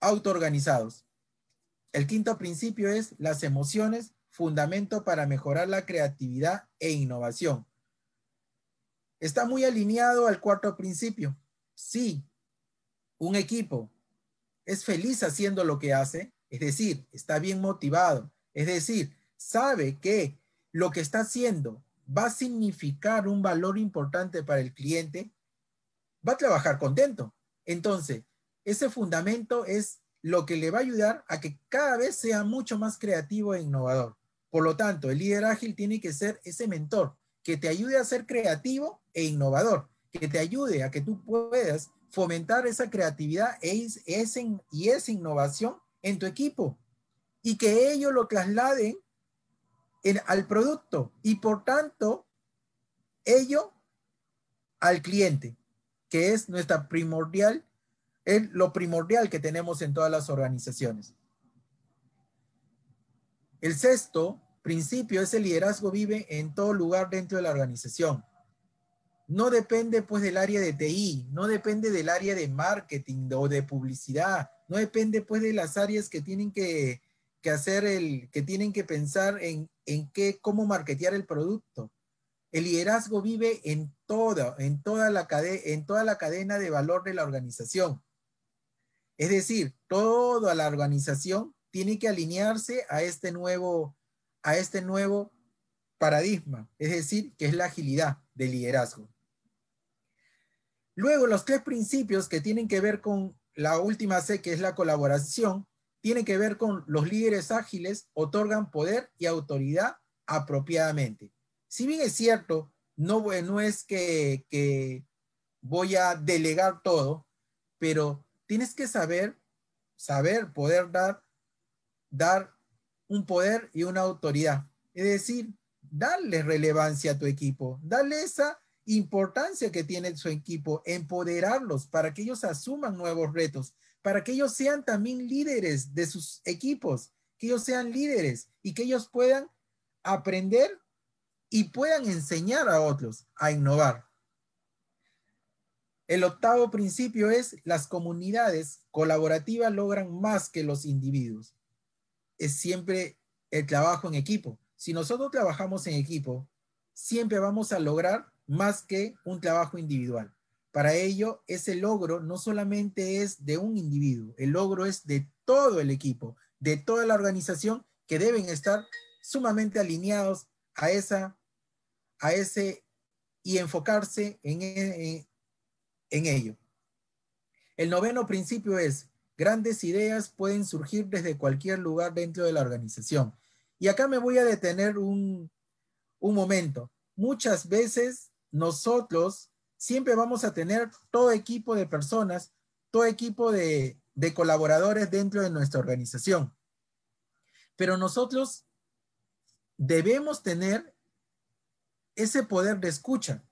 B: autoorganizados. El quinto principio es las emociones, fundamento para mejorar la creatividad e innovación. Está muy alineado al cuarto principio. Sí, un equipo es feliz haciendo lo que hace, es decir, está bien motivado, es decir, sabe que lo que está haciendo va a significar un valor importante para el cliente, va a trabajar contento. Entonces, ese fundamento es lo que le va a ayudar a que cada vez sea mucho más creativo e innovador. Por lo tanto, el líder ágil tiene que ser ese mentor, que te ayude a ser creativo e innovador, que te ayude a que tú puedas fomentar esa creatividad e y esa innovación en tu equipo y que ellos lo trasladen al producto y por tanto ello al cliente, que es nuestra primordial, es lo primordial que tenemos en todas las organizaciones. El sexto principio, ese liderazgo vive en todo lugar dentro de la organización. No depende pues del área de TI, no depende del área de marketing o de publicidad, no depende pues de las áreas que tienen que, que hacer el, que tienen que pensar en, en qué, cómo marketear el producto. El liderazgo vive en toda, en toda la en toda la cadena de valor de la organización. Es decir, toda la organización tiene que alinearse a este nuevo, a este nuevo paradigma, es decir, que es la agilidad de liderazgo. Luego, los tres principios que tienen que ver con la última C, que es la colaboración, tienen que ver con los líderes ágiles, otorgan poder y autoridad apropiadamente. Si bien es cierto, no, es que, que voy a delegar todo, pero tienes que saber, saber poder dar, dar un poder y una autoridad. Es decir, darle relevancia a tu equipo, darle esa importancia que tiene su equipo, empoderarlos para que ellos asuman nuevos retos, para que ellos sean también líderes de sus equipos, que ellos sean líderes y que ellos puedan aprender y puedan enseñar a otros a innovar. El octavo principio es las comunidades colaborativas logran más que los individuos es siempre el trabajo en equipo. Si nosotros trabajamos en equipo, siempre vamos a lograr más que un trabajo individual. Para ello, ese logro no solamente es de un individuo, el logro es de todo el equipo, de toda la organización que deben estar sumamente alineados a esa, a ese y enfocarse en, en, en ello. El noveno principio es Grandes ideas pueden surgir desde cualquier lugar dentro de la organización. Y acá me voy a detener un, momento. Muchas veces nosotros siempre vamos a tener todo equipo de personas, todo equipo de colaboradores dentro de nuestra organización. Pero nosotros debemos tener ese poder de escucha.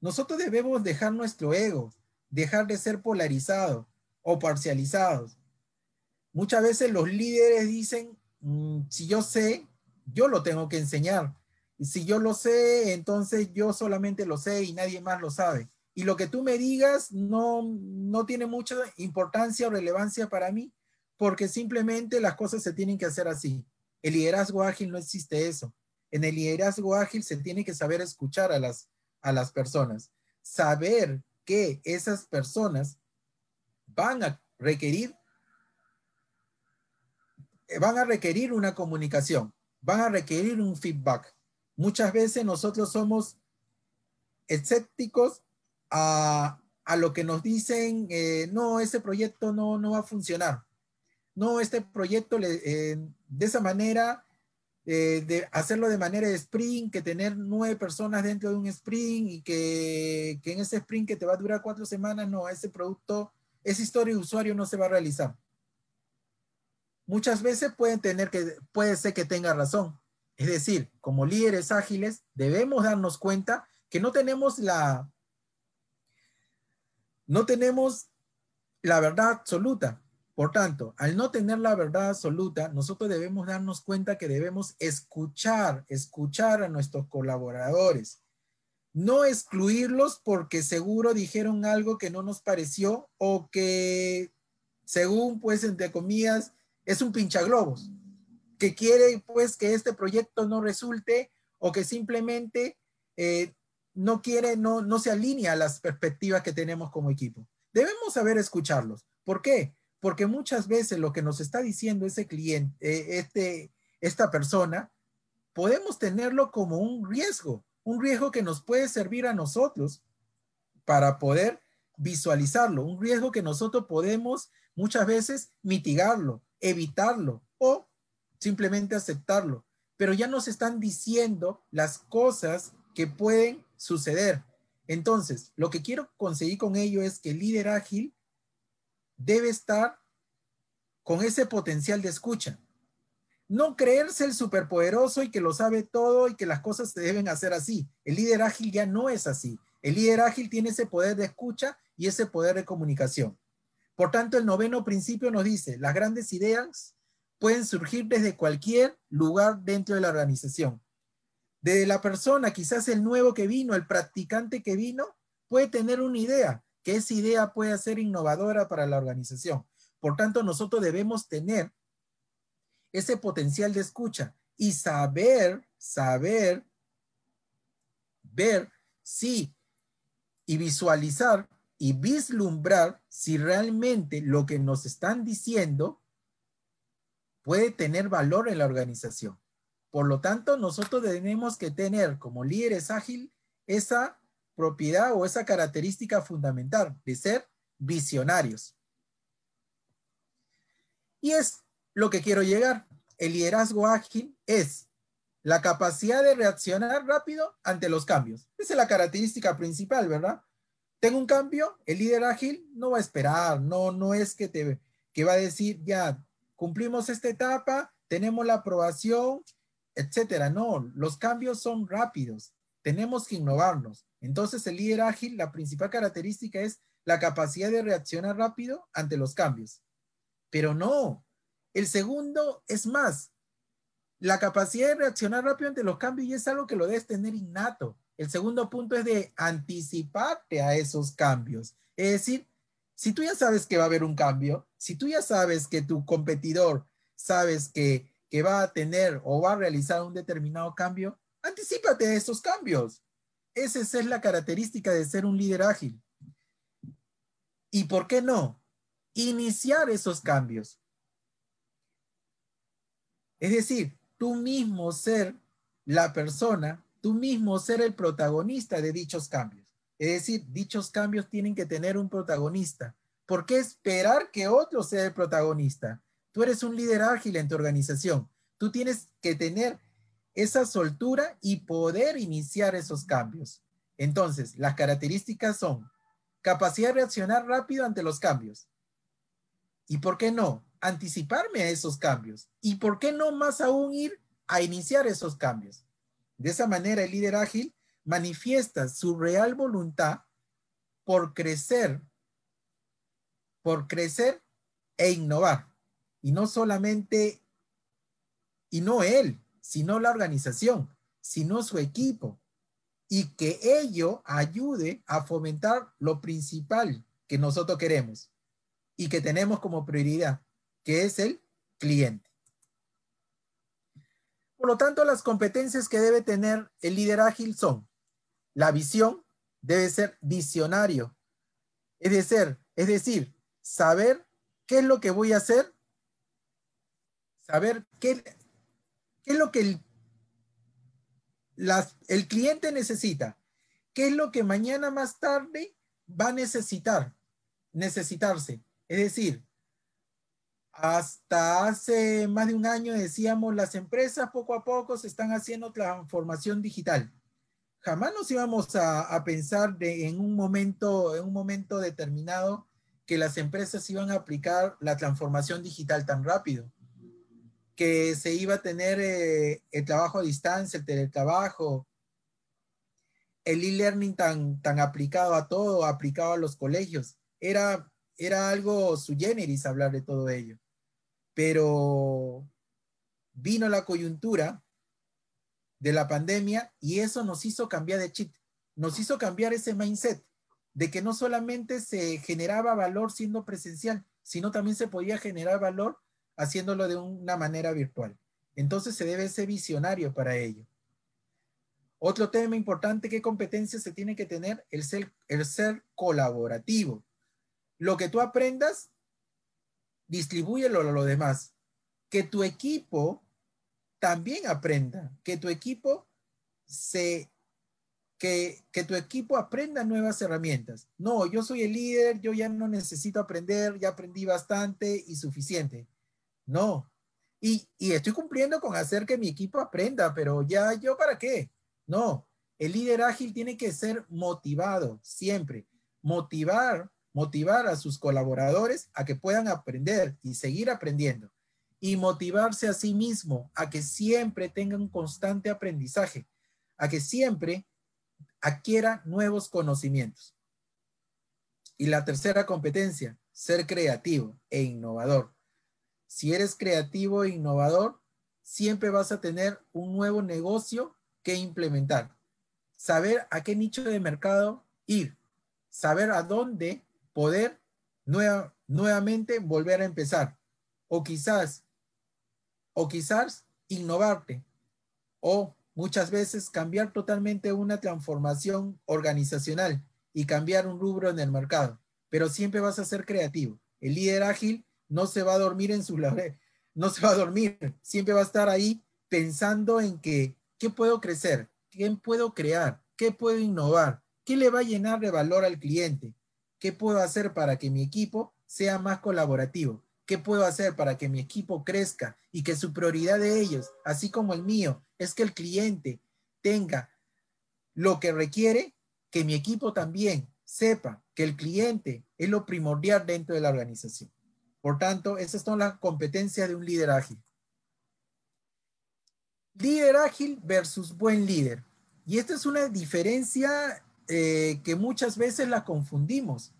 B: Nosotros debemos dejar nuestro ego, dejar de ser polarizado, o parcializados. Muchas veces los líderes dicen, mm, si yo sé, yo lo tengo que enseñar. Y si yo lo sé, entonces yo solamente lo sé y nadie más lo sabe. Y lo que tú me digas no, no tiene mucha importancia o relevancia para mí, porque simplemente las cosas se tienen que hacer así. El liderazgo ágil no existe eso. En el liderazgo ágil se tiene que saber escuchar a las, a las personas, saber que esas personas van a requerir, eh, van a requerir una comunicación, van a requerir un feedback. Muchas veces nosotros somos escépticos a, a lo que nos dicen, eh, no, ese proyecto no, no va a funcionar. No, este proyecto eh, de esa manera de hacerlo de manera de sprint, que tener nueve personas dentro de un sprint y que, que, en ese sprint que te va a durar cuatro semanas, no, ese producto esa historia de usuario no se va a realizar. Muchas veces pueden tener que, puede ser que tenga razón. Es decir, como líderes ágiles, debemos darnos cuenta que no tenemos la, no tenemos la verdad absoluta. Por tanto, al no tener la verdad absoluta, nosotros debemos darnos cuenta que debemos escuchar, escuchar a nuestros colaboradores, no excluirlos porque seguro dijeron algo que no nos pareció o que, según, pues, entre comillas, es un pinchaglobos, que quiere, pues, que este proyecto no resulte o que simplemente eh, no quiere, no, no se alinea a las perspectivas que tenemos como equipo. Debemos saber escucharlos. ¿Por qué? Porque muchas veces lo que nos está diciendo ese cliente, eh, este, esta persona, podemos tenerlo como un riesgo un riesgo que nos puede servir a nosotros para poder visualizarlo, un riesgo que nosotros podemos muchas veces mitigarlo, evitarlo o simplemente aceptarlo. Pero ya nos están diciendo las cosas que pueden suceder. Entonces, lo que quiero conseguir con ello es que el líder ágil debe estar con ese potencial de escucha no creerse el superpoderoso y que lo sabe todo y que las cosas se deben hacer así. El líder ágil ya no es así. El líder ágil tiene ese poder de escucha y ese poder de comunicación. Por tanto, el noveno principio nos dice, las grandes ideas pueden surgir desde cualquier lugar dentro de la organización. Desde la persona, quizás el nuevo que vino, el practicante que vino, puede tener una idea, que esa idea puede ser innovadora para la organización. Por tanto, nosotros debemos tener ese potencial de escucha y saber, saber, ver, sí, y visualizar y vislumbrar si realmente lo que nos están diciendo puede tener valor en la organización. Por lo tanto, nosotros tenemos que tener como líderes ágil esa propiedad o esa característica fundamental de ser visionarios. Y es lo que quiero llegar. El liderazgo ágil es la capacidad de reaccionar rápido ante los cambios. Esa es la característica principal, ¿verdad? Tengo un cambio, el líder ágil no va a esperar, no, no es que te que va a decir, ya, cumplimos esta etapa, tenemos la aprobación, etcétera. No, los cambios son rápidos, tenemos que innovarnos. Entonces, el líder ágil, la principal característica es la capacidad de reaccionar rápido ante los cambios. Pero no, el segundo es más, la capacidad de reaccionar rápido ante los cambios y es algo que lo debes tener innato. El segundo punto es de anticiparte a esos cambios. Es decir, si tú ya sabes que va a haber un cambio, si tú ya sabes que tu competidor sabes que, que va a tener o va a realizar un determinado cambio, anticipate a esos cambios. Esa es la característica de ser un líder ágil. ¿Y por qué no? Iniciar esos cambios. Es decir, tú mismo ser la persona, tú mismo ser el protagonista de dichos cambios. Es decir, dichos cambios tienen que tener un protagonista. ¿Por qué esperar que otro sea el protagonista? Tú eres un líder ágil en tu organización. Tú tienes que tener esa soltura y poder iniciar esos cambios. Entonces, las características son capacidad de reaccionar rápido ante los cambios, ¿Y por qué no? Anticiparme a esos cambios. ¿Y por qué no más aún ir a iniciar esos cambios? De esa manera, el líder ágil manifiesta su real voluntad por crecer, por crecer e innovar. Y no solamente, y no él, sino la organización, sino su equipo. Y que ello ayude a fomentar lo principal que nosotros queremos, y que tenemos como prioridad, que es el cliente. Por lo tanto, las competencias que debe tener el líder ágil son la visión, debe ser visionario, es decir, es decir, saber qué es lo que voy a hacer, saber qué, es lo que el, el cliente necesita, qué es lo que mañana más tarde va a necesitar, necesitarse es decir, hasta hace más de un año decíamos, las empresas poco a poco se están haciendo transformación digital. Jamás nos íbamos a, pensar en, un momento, en un momento determinado que las empresas iban a aplicar la transformación digital tan rápido, que se iba a tener eh, el trabajo a distancia, el teletrabajo, el e-learning tan, tan aplicado a todo, aplicado a los colegios. Era era algo su generis hablar de todo ello. Pero vino la coyuntura de la pandemia y eso nos hizo cambiar de chip, nos hizo cambiar ese mindset de que no solamente se generaba valor siendo presencial, sino también se podía generar valor haciéndolo de una manera virtual. Entonces se debe ser visionario para ello. Otro tema importante, ¿qué competencias se tiene que tener? El ser, el ser colaborativo. Lo que tú aprendas, distribúyelo a los demás. Que tu equipo también aprenda, que tu equipo se que, tu equipo aprenda nuevas herramientas. No, yo soy el líder, yo ya no necesito aprender, ya aprendí bastante y suficiente. No. Y, y estoy cumpliendo con hacer que mi equipo aprenda, pero ya yo para qué? No. El líder ágil tiene que ser motivado siempre. Motivar motivar a sus colaboradores a que puedan aprender y seguir aprendiendo y motivarse a sí mismo a que siempre tenga un constante aprendizaje, a que siempre adquiera nuevos conocimientos. Y la tercera competencia, ser creativo e innovador. Si eres creativo e innovador, siempre vas a tener un nuevo negocio que implementar. Saber a qué nicho de mercado ir, saber a dónde poder nuevamente volver a empezar. O quizás, o quizás innovarte. O muchas veces cambiar totalmente una transformación organizacional y cambiar un rubro en el mercado. Pero siempre vas a ser creativo. El líder ágil no se va a dormir en su laurel, no se va a dormir. Siempre va a estar ahí pensando en que, ¿qué puedo crecer? ¿Quién puedo crear? ¿Qué puedo innovar? ¿Qué le va a llenar de valor al cliente? ¿Qué puedo hacer para que mi equipo sea más colaborativo? ¿Qué puedo hacer para que mi equipo crezca y que su prioridad de ellos, así como el mío, es que el cliente tenga lo que requiere, que mi equipo también sepa que el cliente es lo primordial dentro de la organización. Por tanto, esas son las competencias de un líder ágil. Líder ágil versus buen líder. Y esta es una diferencia eh, que muchas veces la confundimos.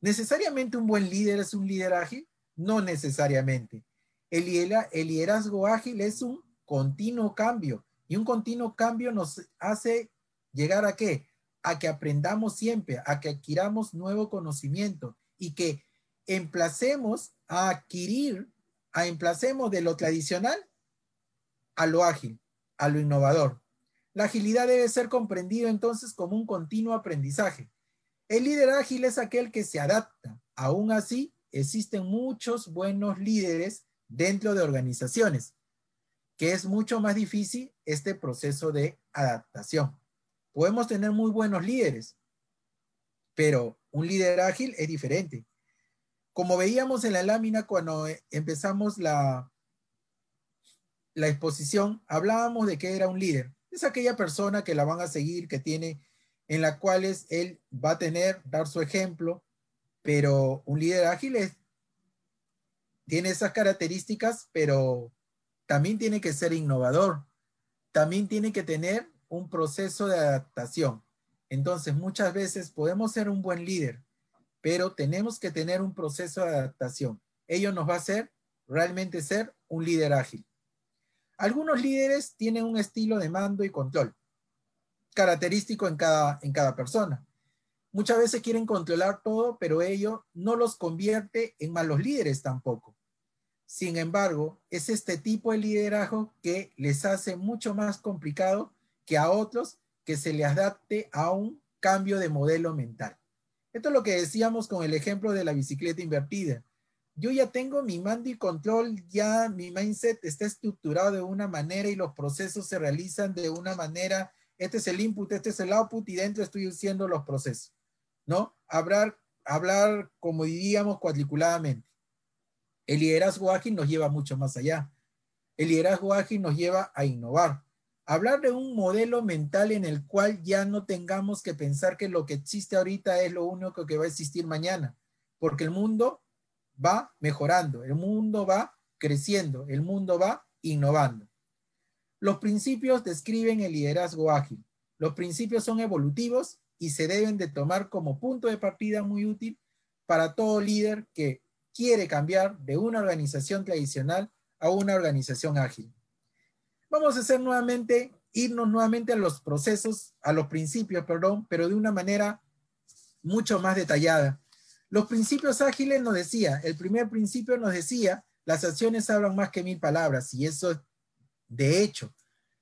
B: ¿Necesariamente un buen líder es un líder ágil? No necesariamente. El, el liderazgo ágil es un continuo cambio y un continuo cambio nos hace llegar a qué? A que aprendamos siempre, a que adquiramos nuevo conocimiento y que emplacemos a adquirir, a emplacemos de lo tradicional a lo ágil, a lo innovador. La agilidad debe ser comprendida entonces como un continuo aprendizaje. El líder ágil es aquel que se adapta. Aún así, existen muchos buenos líderes dentro de organizaciones, que es mucho más difícil este proceso de adaptación. Podemos tener muy buenos líderes, pero un líder ágil es diferente. Como veíamos en la lámina cuando empezamos la, la exposición, hablábamos de qué era un líder es aquella persona que la van a seguir, que tiene, en la cual es, él va a tener, dar su ejemplo, pero un líder ágil es, tiene esas características, pero también tiene que ser innovador, también tiene que tener un proceso de adaptación. Entonces, muchas veces podemos ser un buen líder, pero tenemos que tener un proceso de adaptación. Ello nos va a hacer realmente ser un líder ágil. Algunos líderes tienen un estilo de mando y control, característico en cada, en cada persona. Muchas veces quieren controlar todo, pero ello no los convierte en malos líderes tampoco. Sin embargo, es este tipo de liderazgo que les hace mucho más complicado que a otros que se le adapte a un cambio de modelo mental. Esto es lo que decíamos con el ejemplo de la bicicleta invertida yo ya tengo mi mando y control, ya mi mindset está estructurado de una manera y los procesos se realizan de una manera. Este es el input, este es el output y dentro estoy haciendo los procesos, ¿no? Hablar, hablar como diríamos cuadriculadamente. El liderazgo ágil nos lleva mucho más allá. El liderazgo ágil nos lleva a innovar. Hablar de un modelo mental en el cual ya no tengamos que pensar que lo que existe ahorita es lo único que va a existir mañana, porque el mundo va mejorando, el mundo va creciendo, el mundo va innovando. Los principios describen el liderazgo ágil. Los principios son evolutivos y se deben de tomar como punto de partida muy útil para todo líder que quiere cambiar de una organización tradicional a una organización ágil. Vamos a hacer nuevamente, irnos nuevamente a los procesos, a los principios, perdón, pero de una manera mucho más detallada. Los principios ágiles nos decía, el primer principio nos decía, las acciones hablan más que mil palabras y eso es de hecho.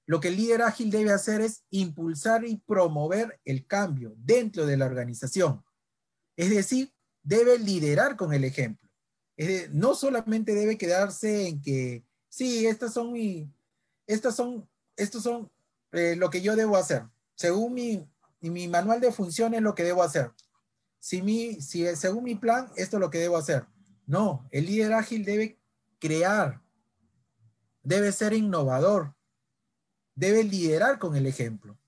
B: Lo que el líder ágil debe hacer es impulsar y promover el cambio dentro de la organización. Es decir, debe liderar con el ejemplo. no solamente debe quedarse en que, sí, estas son y estas son, estos son eh, lo que yo debo hacer. Según mi, mi manual de funciones, lo que debo hacer si, según mi plan, esto es lo que debo hacer. No, el líder ágil debe crear, debe ser innovador, debe liderar con el ejemplo.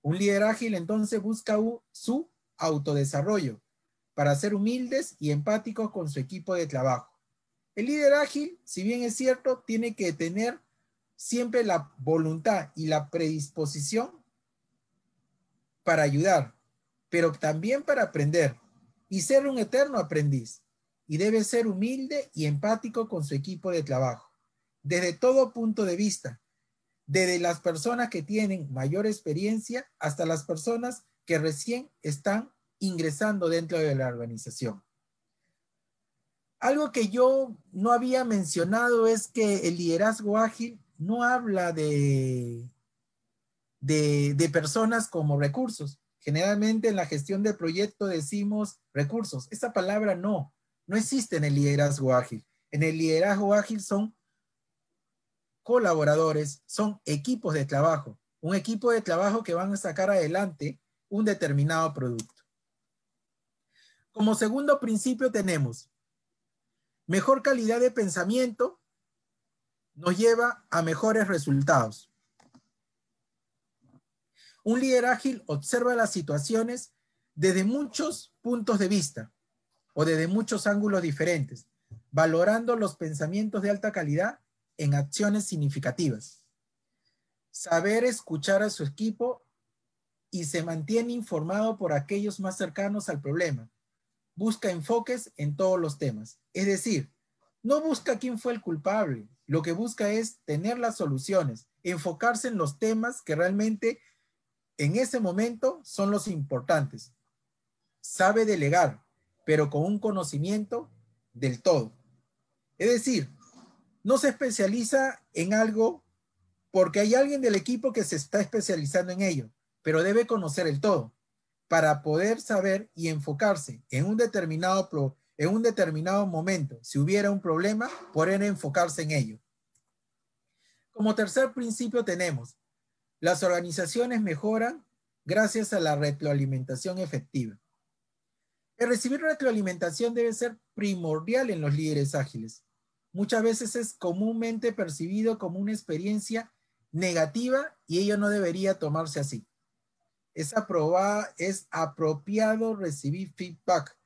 B: Un líder ágil entonces busca su autodesarrollo para ser humildes y empáticos con su equipo de trabajo. El líder ágil, si bien es cierto, tiene que tener siempre la voluntad y la predisposición para ayudar, pero también para aprender, y ser un eterno aprendiz. Y debe ser humilde y empático con su equipo de trabajo, desde todo punto de vista, desde las personas que tienen mayor experiencia hasta las personas que recién están ingresando dentro de la organización. Algo que yo no había mencionado es que el liderazgo ágil no habla de, de, personas como recursos, Generalmente en la gestión de proyecto decimos recursos. Esta palabra no, no existe en el liderazgo ágil. En el liderazgo ágil son colaboradores, son equipos de trabajo, un equipo de trabajo que van a sacar adelante un determinado producto. Como segundo principio tenemos mejor calidad de pensamiento nos lleva a mejores resultados. Un líder ágil observa las situaciones desde muchos puntos de vista o desde muchos ángulos diferentes, valorando los pensamientos de alta calidad en acciones significativas. Saber escuchar a su equipo y se mantiene informado por aquellos más cercanos al problema. Busca enfoques en todos los temas. Es decir, no busca quién fue el culpable. Lo que busca es tener las soluciones, enfocarse en los temas que realmente en ese momento son los importantes. Sabe delegar, pero con un conocimiento del todo. Es decir, no se especializa en algo porque hay alguien del equipo que se está especializando en ello, pero debe conocer el todo para poder saber y enfocarse en un determinado, en un determinado momento. Si hubiera un problema, poder enfocarse en ello. Como tercer principio tenemos las organizaciones mejoran gracias a la retroalimentación efectiva. El recibir retroalimentación debe ser primordial en los líderes ágiles. Muchas veces es comúnmente percibido como una experiencia negativa y ello no debería tomarse así. Es, es apropiado recibir feedback.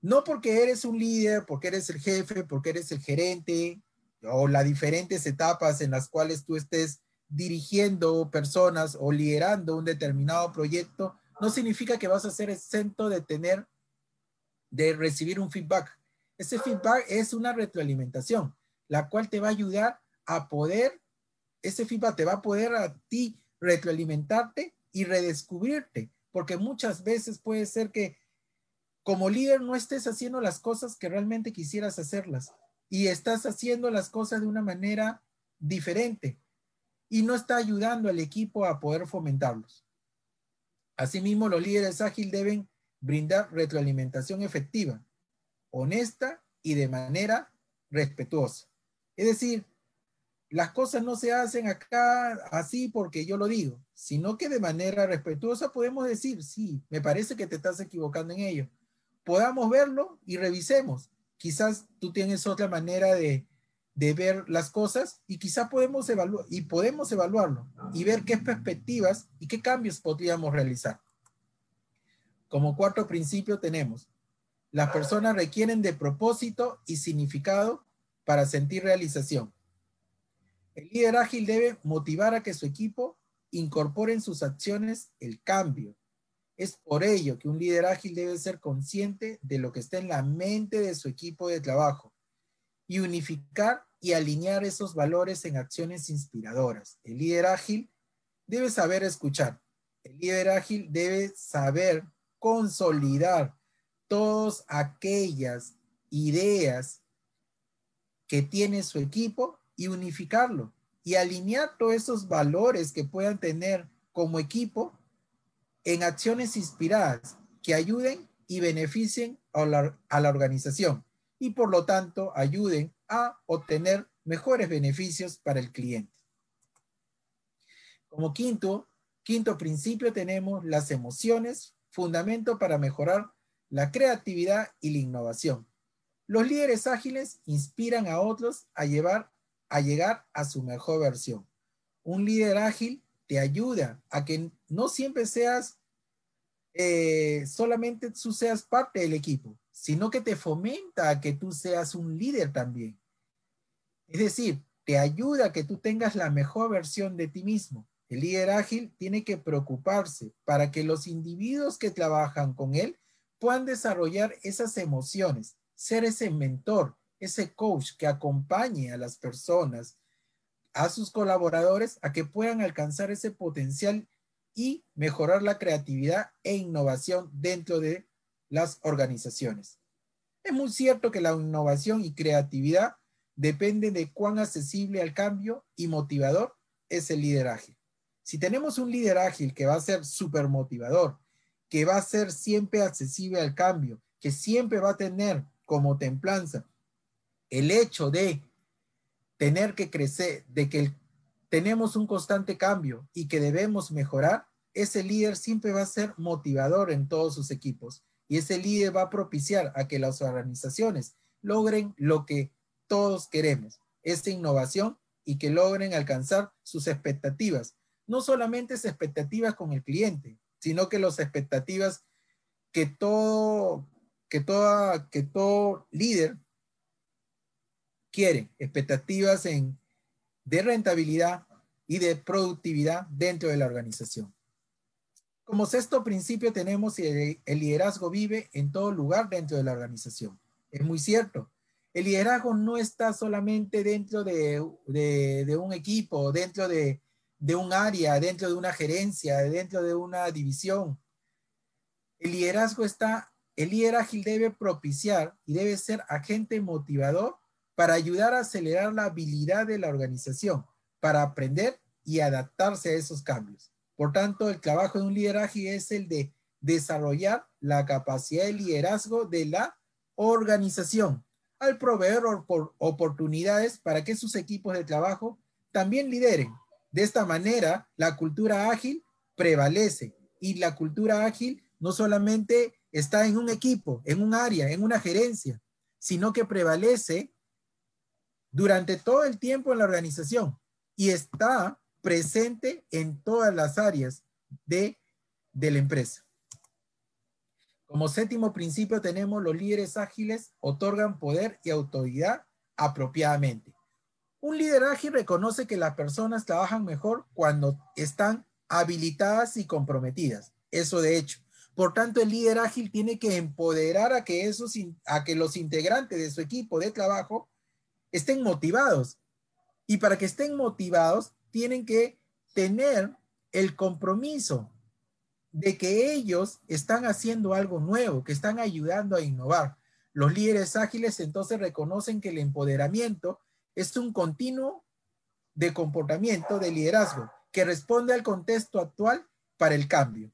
B: No porque eres un líder, porque eres el jefe, porque eres el gerente o las diferentes etapas en las cuales tú estés dirigiendo personas o liderando un determinado proyecto, no significa que vas a ser exento de tener, de recibir un feedback. Ese feedback es una retroalimentación, la cual te va a ayudar a poder, ese feedback te va a poder a ti retroalimentarte y redescubrirte, porque muchas veces puede ser que como líder no estés haciendo las cosas que realmente quisieras hacerlas y estás haciendo las cosas de una manera diferente y no está ayudando al equipo a poder fomentarlos. Asimismo, los líderes ágiles deben brindar retroalimentación efectiva, honesta y de manera respetuosa. Es decir, las cosas no se hacen acá así porque yo lo digo, sino que de manera respetuosa podemos decir, sí, me parece que te estás equivocando en ello. Podamos verlo y revisemos. Quizás tú tienes otra manera de, de ver las cosas y quizá podemos evaluar y podemos evaluarlo y ver qué perspectivas y qué cambios podríamos realizar. Como cuarto principio tenemos, las personas requieren de propósito y significado para sentir realización. El líder ágil debe motivar a que su equipo incorpore en sus acciones el cambio. Es por ello que un líder ágil debe ser consciente de lo que está en la mente de su equipo de trabajo y unificar y alinear esos valores en acciones inspiradoras. El líder ágil debe saber escuchar. El líder ágil debe saber consolidar todas aquellas ideas que tiene su equipo y unificarlo y alinear todos esos valores que puedan tener como equipo en acciones inspiradas que ayuden y beneficien a la, a la organización y por lo tanto ayuden a obtener mejores beneficios para el cliente. Como quinto, quinto principio tenemos las emociones, fundamento para mejorar la creatividad y la innovación. Los líderes ágiles inspiran a otros a, llevar, a llegar a su mejor versión. Un líder ágil te ayuda a que no siempre seas eh, solamente tú seas parte del equipo, sino que te fomenta a que tú seas un líder también. Es decir, te ayuda a que tú tengas la mejor versión de ti mismo. El líder ágil tiene que preocuparse para que los individuos que trabajan con él puedan desarrollar esas emociones, ser ese mentor, ese coach que acompañe a las personas, a sus colaboradores, a que puedan alcanzar ese potencial y mejorar la creatividad e innovación dentro de las organizaciones. Es muy cierto que la innovación y creatividad dependen de cuán accesible al cambio y motivador es el liderazgo. Si tenemos un liderazgo que va a ser súper motivador, que va a ser siempre accesible al cambio, que siempre va a tener como templanza el hecho de tener que crecer, de que tenemos un constante cambio y que debemos mejorar, ese líder siempre va a ser motivador en todos sus equipos y ese líder va a propiciar a que las organizaciones logren lo que todos queremos, esa innovación y que logren alcanzar sus expectativas, no solamente sus expectativas con el cliente, sino que las expectativas que todo, que que todo líder quiere, expectativas de rentabilidad y de productividad dentro de la organización. Como sexto principio tenemos el, el liderazgo vive en todo lugar dentro de la organización. Es muy cierto. El liderazgo no está solamente dentro de, un equipo, dentro de, un área, dentro de una gerencia, dentro de una división. El liderazgo está, el líder debe propiciar y debe ser agente motivador para ayudar a acelerar la habilidad de la organización, para aprender y adaptarse a esos cambios. Por tanto, el trabajo de un liderazgo es el de desarrollar la capacidad de liderazgo de la organización al proveer oportunidades para que sus equipos de trabajo también lideren. De esta manera, la cultura ágil prevalece y la cultura ágil no solamente está en un equipo, en un área, en una gerencia, sino que prevalece durante todo el tiempo en la organización y está presente en todas las áreas de, la empresa. Como séptimo principio tenemos los líderes ágiles otorgan poder y autoridad apropiadamente. Un líder ágil reconoce que las personas trabajan mejor cuando están habilitadas y comprometidas. Eso de hecho. Por tanto, el líder ágil tiene que empoderar a que, a que los integrantes de su equipo de trabajo estén motivados. Y para que estén motivados, tienen que tener el compromiso de que ellos están haciendo algo nuevo, que están ayudando a innovar. Los líderes ágiles entonces reconocen que el empoderamiento es un continuo de comportamiento de liderazgo que responde al contexto actual para el cambio.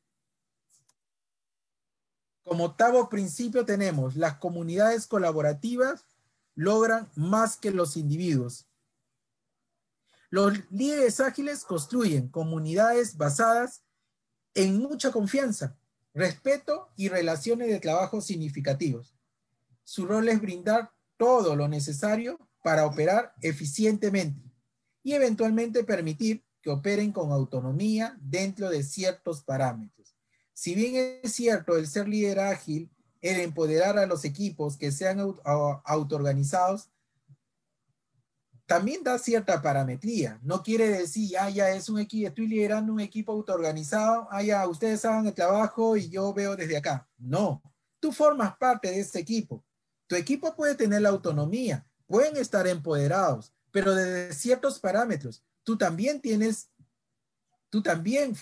B: Como octavo principio tenemos, las comunidades colaborativas logran más que los individuos. Los líderes ágiles construyen comunidades basadas en mucha confianza, respeto y relaciones de trabajo significativos. Su rol es brindar todo lo necesario para operar eficientemente y eventualmente permitir que operen con autonomía dentro de ciertos parámetros. Si bien es cierto el ser líder ágil, el empoderar a los equipos que sean autoorganizados también da cierta parametría. No quiere decir, ah, ya es un equipo, estoy liderando un equipo autoorganizado, ah, ya ustedes saben el trabajo y yo veo desde acá. No, tú formas parte de ese equipo. Tu equipo puede tener la autonomía, pueden estar empoderados, pero desde ciertos parámetros. Tú también tienes, tú también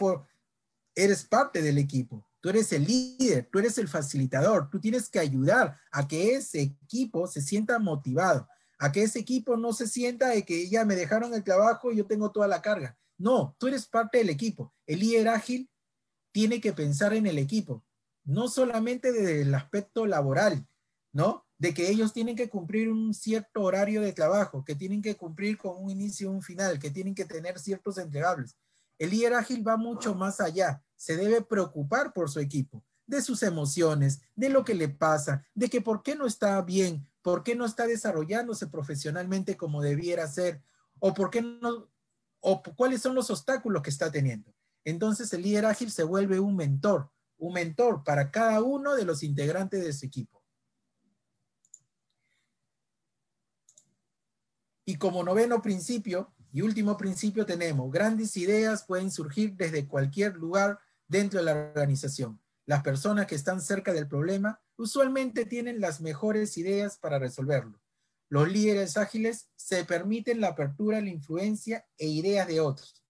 B: eres parte del equipo. Tú eres el líder, tú eres el facilitador, tú tienes que ayudar a que ese equipo se sienta motivado a que ese equipo no se sienta de que ya me dejaron el trabajo y yo tengo toda la carga. No, tú eres parte del equipo. El líder ágil tiene que pensar en el equipo, no solamente desde el aspecto laboral, ¿no? De que ellos tienen que cumplir un cierto horario de trabajo, que tienen que cumplir con un inicio y un final, que tienen que tener ciertos entregables. El líder ágil va mucho más allá, se debe preocupar por su equipo de sus emociones, de lo que le pasa, de que por qué no está bien, por qué no está desarrollándose profesionalmente como debiera ser, o por qué no, o cuáles son los obstáculos que está teniendo. Entonces el líder ágil se vuelve un mentor, un mentor para cada uno de los integrantes de su equipo. Y como noveno principio y último principio tenemos, grandes ideas pueden surgir desde cualquier lugar dentro de la organización. Las personas que están cerca del problema usualmente tienen las mejores ideas para resolverlo. Los líderes ágiles se permiten la apertura la influencia e ideas de otros.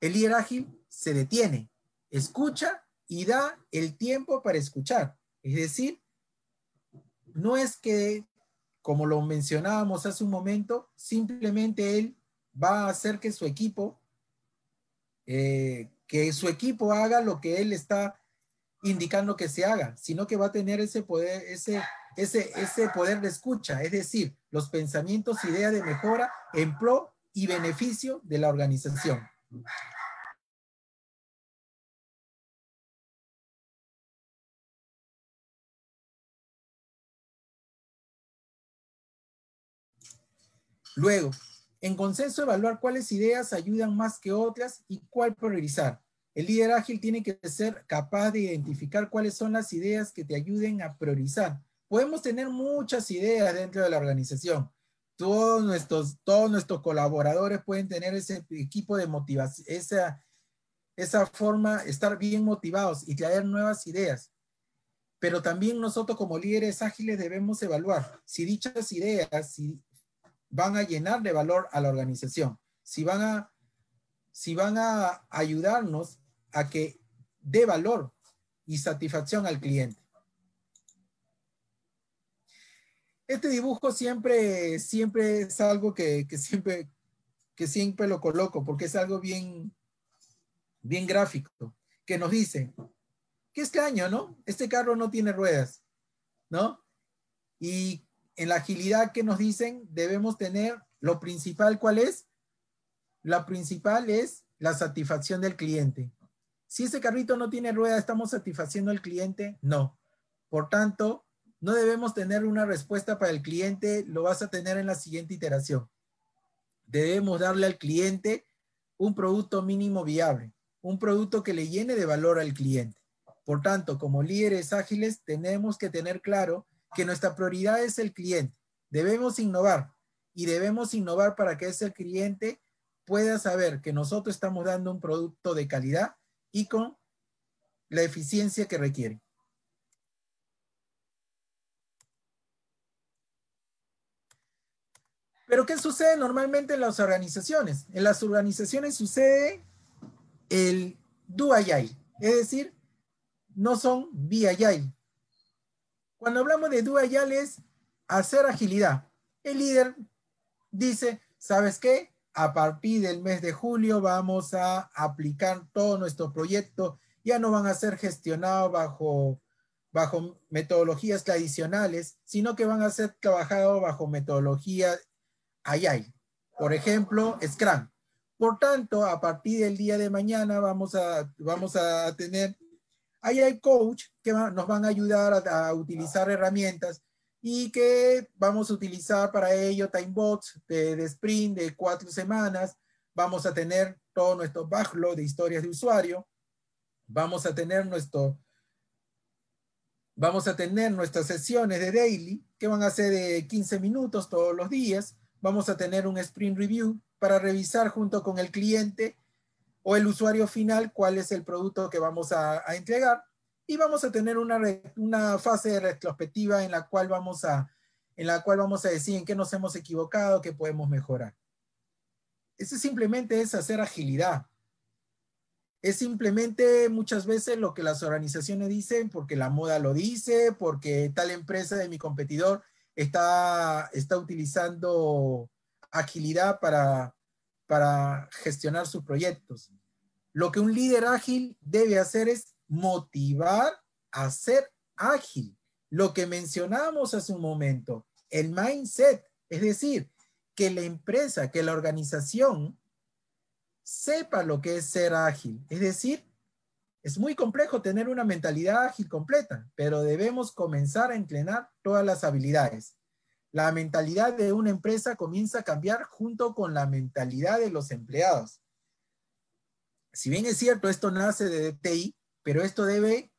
B: El líder ágil se detiene, escucha y da el tiempo para escuchar. Es decir, no es que, como lo mencionábamos hace un momento, simplemente él va a hacer que su equipo, eh, que su equipo haga lo que él está indicando que se haga, sino que va a tener ese poder, ese, ese, ese poder de escucha, es decir, los pensamientos,
A: ideas de mejora en pro y beneficio de la organización.
B: Luego, en consenso evaluar cuáles ideas ayudan más que otras y cuál priorizar. El líder ágil tiene que ser capaz de identificar cuáles son las ideas que te ayuden a priorizar. Podemos tener muchas ideas dentro de la organización. Todos nuestros, todos nuestros colaboradores pueden tener ese equipo de motivación, esa, esa forma, estar bien motivados y traer nuevas ideas. Pero también nosotros como líderes ágiles debemos evaluar si dichas ideas si van a llenar de valor a la organización, si van a, si van a ayudarnos a que dé valor y satisfacción al cliente. Este dibujo siempre, siempre es algo que, siempre, que siempre lo coloco porque es algo bien, bien gráfico, que nos dice que este año, ¿no? Este carro no tiene ruedas, ¿no? Y en la agilidad que nos dicen debemos tener lo principal, ¿cuál es? La principal es la satisfacción del cliente. Si ese carrito no tiene rueda, ¿estamos satisfaciendo al cliente? No. Por tanto, no debemos tener una respuesta para el cliente, lo vas a tener en la siguiente iteración. Debemos darle al cliente un producto mínimo viable, un producto que le llene de valor al cliente. Por tanto, como líderes ágiles, tenemos que tener claro que nuestra prioridad es el cliente. Debemos innovar y debemos innovar para que ese cliente pueda saber que nosotros estamos dando un producto de calidad y con la eficiencia que requiere. Pero ¿qué sucede normalmente en las organizaciones? En las organizaciones sucede el duayay. es decir, no son VII. Cuando hablamos de ya es hacer agilidad. El líder dice, ¿sabes qué? a partir del mes de julio vamos a aplicar todo nuestro proyecto. Ya no van a ser gestionados bajo, bajo metodologías tradicionales, sino que van a ser trabajados bajo metodología AI. Por ejemplo, Scrum. Por tanto, a partir del día de mañana vamos a, vamos a tener AI Coach que nos van a ayudar a utilizar herramientas y que vamos a utilizar para ello timebots de, de sprint de cuatro semanas. Vamos a tener todo nuestro backlog de historias de usuario. Vamos a tener nuestro, vamos a tener nuestras sesiones de daily que van a ser de 15 minutos todos los días. Vamos a tener un sprint review para revisar junto con el cliente o el usuario final cuál es el producto que vamos a entregar y vamos a tener una, una fase retrospectiva en la, cual vamos a, en la cual vamos a decir en qué nos hemos equivocado, qué podemos mejorar. Eso simplemente es hacer agilidad. Es simplemente muchas veces lo que las organizaciones dicen porque la moda lo dice, porque tal empresa de mi competidor está, está utilizando agilidad para, para gestionar sus proyectos. Lo que un líder ágil debe hacer es motivar a ser ágil. Lo que mencionamos hace un momento, el mindset, es decir, que la empresa, que la organización sepa lo que es ser ágil. Es decir, es muy complejo tener una mentalidad ágil completa, pero debemos comenzar a entrenar todas las habilidades. La mentalidad de una empresa comienza a cambiar junto con la mentalidad de los empleados. Si bien es cierto, esto nace de T.I., pero esto debe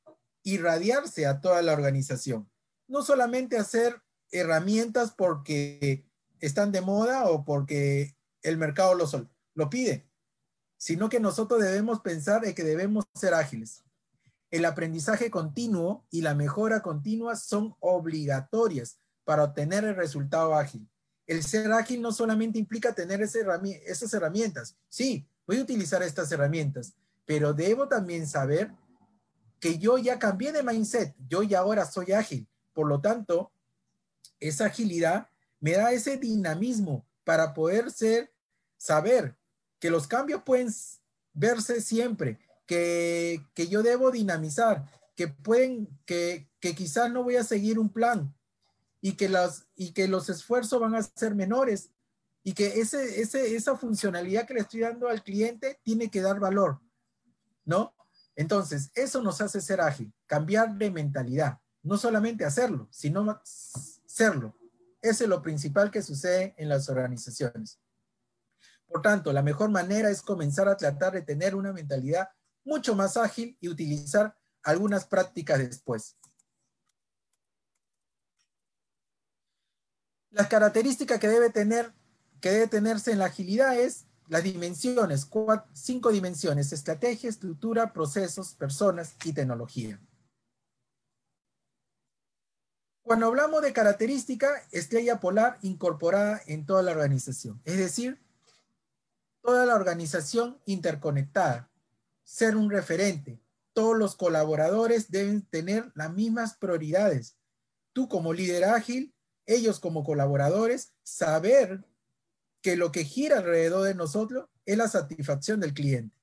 B: irradiarse a toda la organización. No solamente hacer herramientas porque están de moda o porque el mercado lo, pide, sino que nosotros debemos pensar en que debemos ser ágiles. El aprendizaje continuo y la mejora continua son obligatorias para obtener el resultado ágil. El ser ágil no solamente implica tener esas herramientas. Sí, voy a utilizar estas herramientas, pero debo también saber que yo ya cambié de mindset, yo ya ahora soy ágil. Por lo tanto, esa agilidad me da ese dinamismo para poder ser, saber que los cambios pueden verse siempre, que, yo debo dinamizar, que pueden, que, que quizás no voy a seguir un plan y que, las, y que los esfuerzos van a ser menores y que ese, ese, esa funcionalidad que le estoy dando al cliente tiene que dar valor, ¿no? Entonces, eso nos hace ser ágil, cambiar de mentalidad, no solamente hacerlo, sino serlo. Eso es lo principal que sucede en las organizaciones. Por tanto, la mejor manera es comenzar a tratar de tener una mentalidad mucho más ágil y utilizar algunas prácticas después. Las características que debe tener que debe tenerse en la agilidad es las dimensiones, cinco dimensiones, estrategia, estructura, procesos, personas y tecnología. Cuando hablamos de característica, estrella polar incorporada en toda la organización, es decir, toda la organización interconectada, ser un referente. Todos los colaboradores deben tener las mismas prioridades. Tú como líder ágil, ellos como colaboradores, saber que lo que gira alrededor de nosotros es la satisfacción del cliente.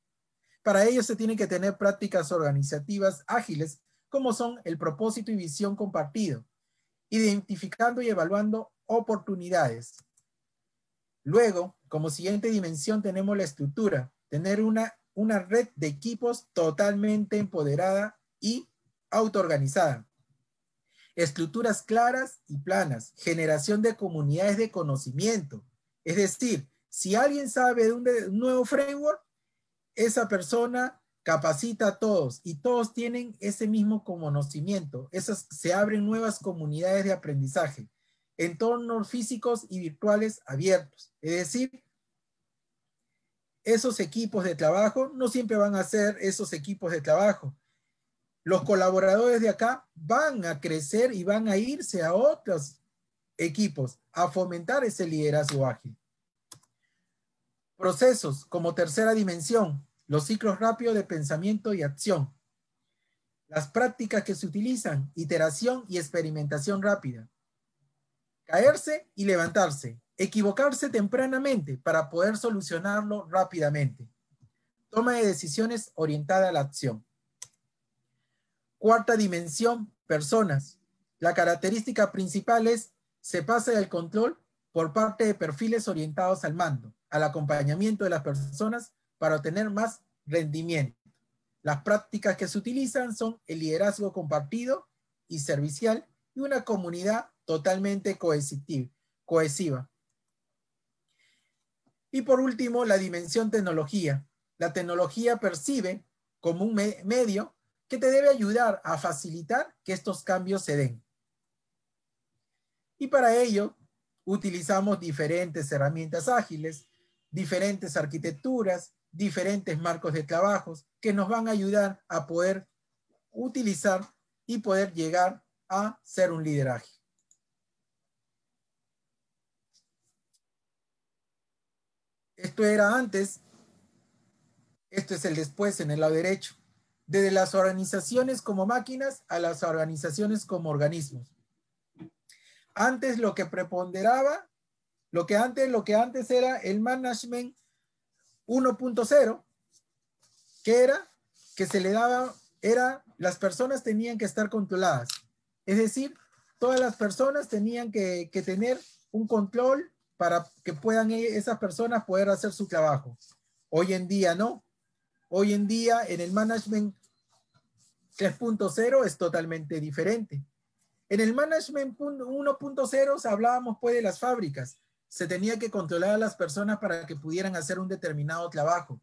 B: Para ello se tienen que tener prácticas organizativas ágiles, como son el propósito y visión compartido, identificando y evaluando oportunidades. Luego, como siguiente dimensión, tenemos la estructura, tener una, una red de equipos totalmente empoderada y autoorganizada. Estructuras claras y planas, generación de comunidades de conocimiento, es decir, si alguien sabe de un, nuevo framework, esa persona capacita a todos y todos tienen ese mismo conocimiento. Esas, se abren nuevas comunidades de aprendizaje, entornos físicos y virtuales abiertos. Es decir, esos equipos de trabajo no siempre van a ser esos equipos de trabajo. Los colaboradores de acá van a crecer y van a irse a otras equipos a fomentar ese liderazgo ágil. Procesos como tercera dimensión, los ciclos rápidos de pensamiento y acción. Las prácticas que se utilizan, iteración y experimentación rápida. Caerse y levantarse. Equivocarse tempranamente para poder solucionarlo rápidamente. Toma de decisiones orientada a la acción. Cuarta dimensión, personas. La característica principal es se pasa del control por parte de perfiles orientados al mando, al acompañamiento de las personas para obtener más rendimiento. Las prácticas que se utilizan son el liderazgo compartido y servicial y una comunidad totalmente cohesiva. Y por último, la dimensión tecnología. La tecnología percibe como un medio que te debe ayudar a facilitar que estos cambios se den. Y para ello utilizamos diferentes herramientas ágiles, diferentes arquitecturas, diferentes marcos de trabajos que nos van a ayudar a poder utilizar y poder llegar a ser un lideraje. Esto era antes, esto es el después en el lado derecho, desde las organizaciones como máquinas a las organizaciones como organismos. Antes lo que preponderaba, lo que antes, lo que antes era el management 1.0, que era que se le daba, era las personas tenían que estar controladas. Es decir, todas las personas tenían que, tener un control para que puedan e, esas personas poder hacer su trabajo. Hoy en día no. Hoy en día en el management 3.0 es totalmente diferente. En el management 1.0 hablábamos pues de las fábricas. Se tenía que controlar a las personas para que pudieran hacer un determinado trabajo.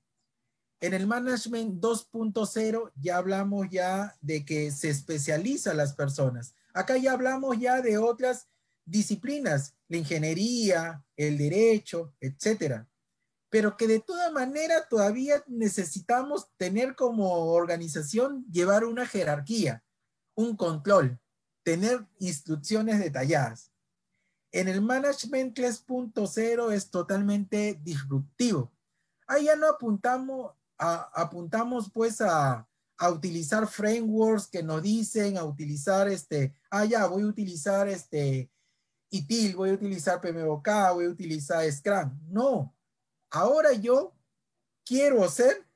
B: En el management 2.0 ya hablamos ya de que se especializan las personas. Acá ya hablamos ya de otras disciplinas, la ingeniería, el derecho, etcétera. Pero que de toda manera todavía necesitamos tener como organización llevar una jerarquía, un control, tener instrucciones detalladas. En el Management 3.0 es totalmente disruptivo. Ahí ya no apuntamos, apuntamos pues a, utilizar frameworks que nos dicen, a utilizar este, ah, ya, voy a utilizar este ITIL, voy a utilizar PMOK, voy a utilizar Scrum. No, ahora yo quiero hacer,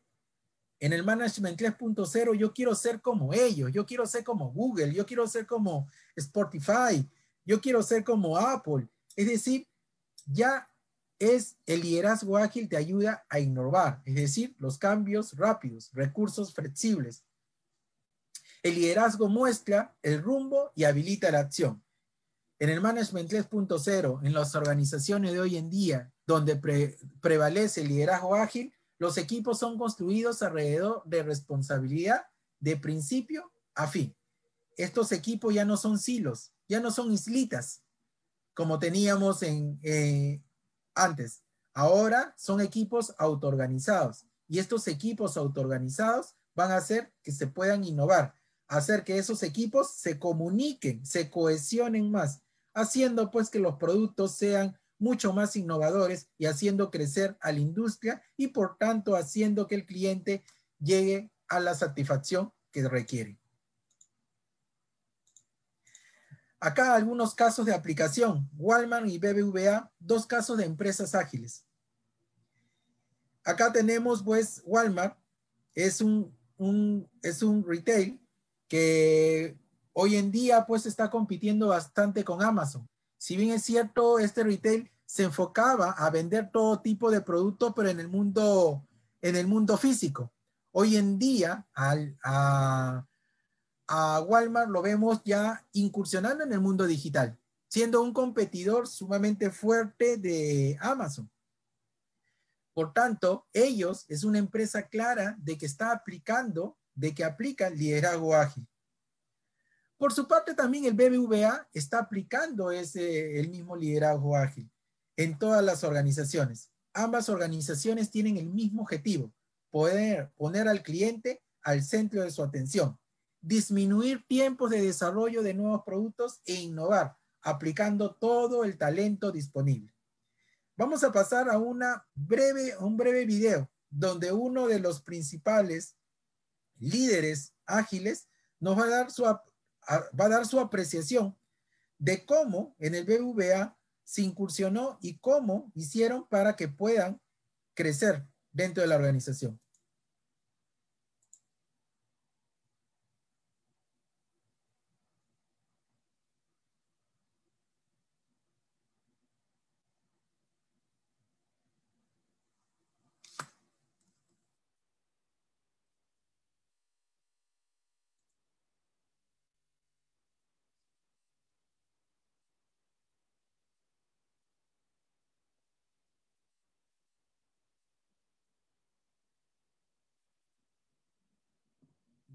B: en el Management 3.0 yo quiero ser como ellos, yo quiero ser como Google, yo quiero ser como Spotify, yo quiero ser como Apple. Es decir, ya es el liderazgo ágil te ayuda a innovar, es decir, los cambios rápidos, recursos flexibles. El liderazgo muestra el rumbo y habilita la acción. En el Management 3.0, en las organizaciones de hoy en día, donde prevalece el liderazgo ágil, los equipos son construidos alrededor de responsabilidad de principio a fin. Estos equipos ya no son silos, ya no son islitas, como teníamos en, eh, antes. Ahora son equipos autoorganizados y estos equipos autoorganizados van a hacer que se puedan innovar, hacer que esos equipos se comuniquen, se cohesionen más, haciendo pues que los productos sean mucho más innovadores y haciendo crecer a la industria y por tanto haciendo que el cliente llegue a la satisfacción que requiere. Acá algunos casos de aplicación, Walmart y BBVA, dos casos de empresas ágiles. Acá tenemos pues Walmart, es un, es un retail que hoy en día pues está compitiendo bastante con Amazon. Si bien es cierto, este retail se enfocaba a vender todo tipo de productos, pero en el mundo, en el mundo físico. Hoy en día al, a, Walmart lo vemos ya incursionando en el mundo digital, siendo un competidor sumamente fuerte de Amazon. Por tanto, ellos es una empresa clara de que está aplicando, de que aplica liderazgo ágil. Por su parte, también el BBVA está aplicando ese, el mismo liderazgo ágil en todas las organizaciones. Ambas organizaciones tienen el mismo objetivo, poder poner al cliente al centro de su atención, disminuir tiempos de desarrollo de nuevos productos e innovar, aplicando todo el talento disponible. Vamos a pasar a una breve, un breve video donde uno de los principales líderes ágiles nos va a dar su, va a dar su apreciación de cómo en el BVA se incursionó y cómo hicieron para que puedan crecer dentro de la organización.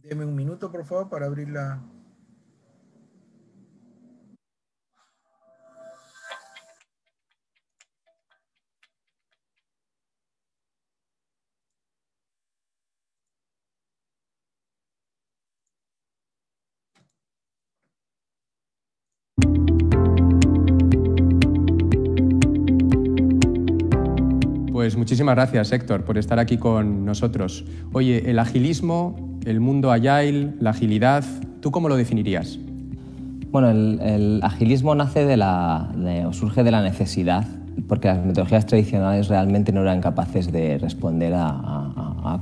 B: Deme un minuto, por favor, para abrir la,
C: Muchísimas gracias, Héctor, por estar aquí con nosotros. Oye, el agilismo, el mundo agile, la agilidad, ¿tú cómo lo definirías? Bueno, el, agilismo nace de la, o surge de la necesidad, porque las metodologías tradicionales realmente no eran capaces de responder a,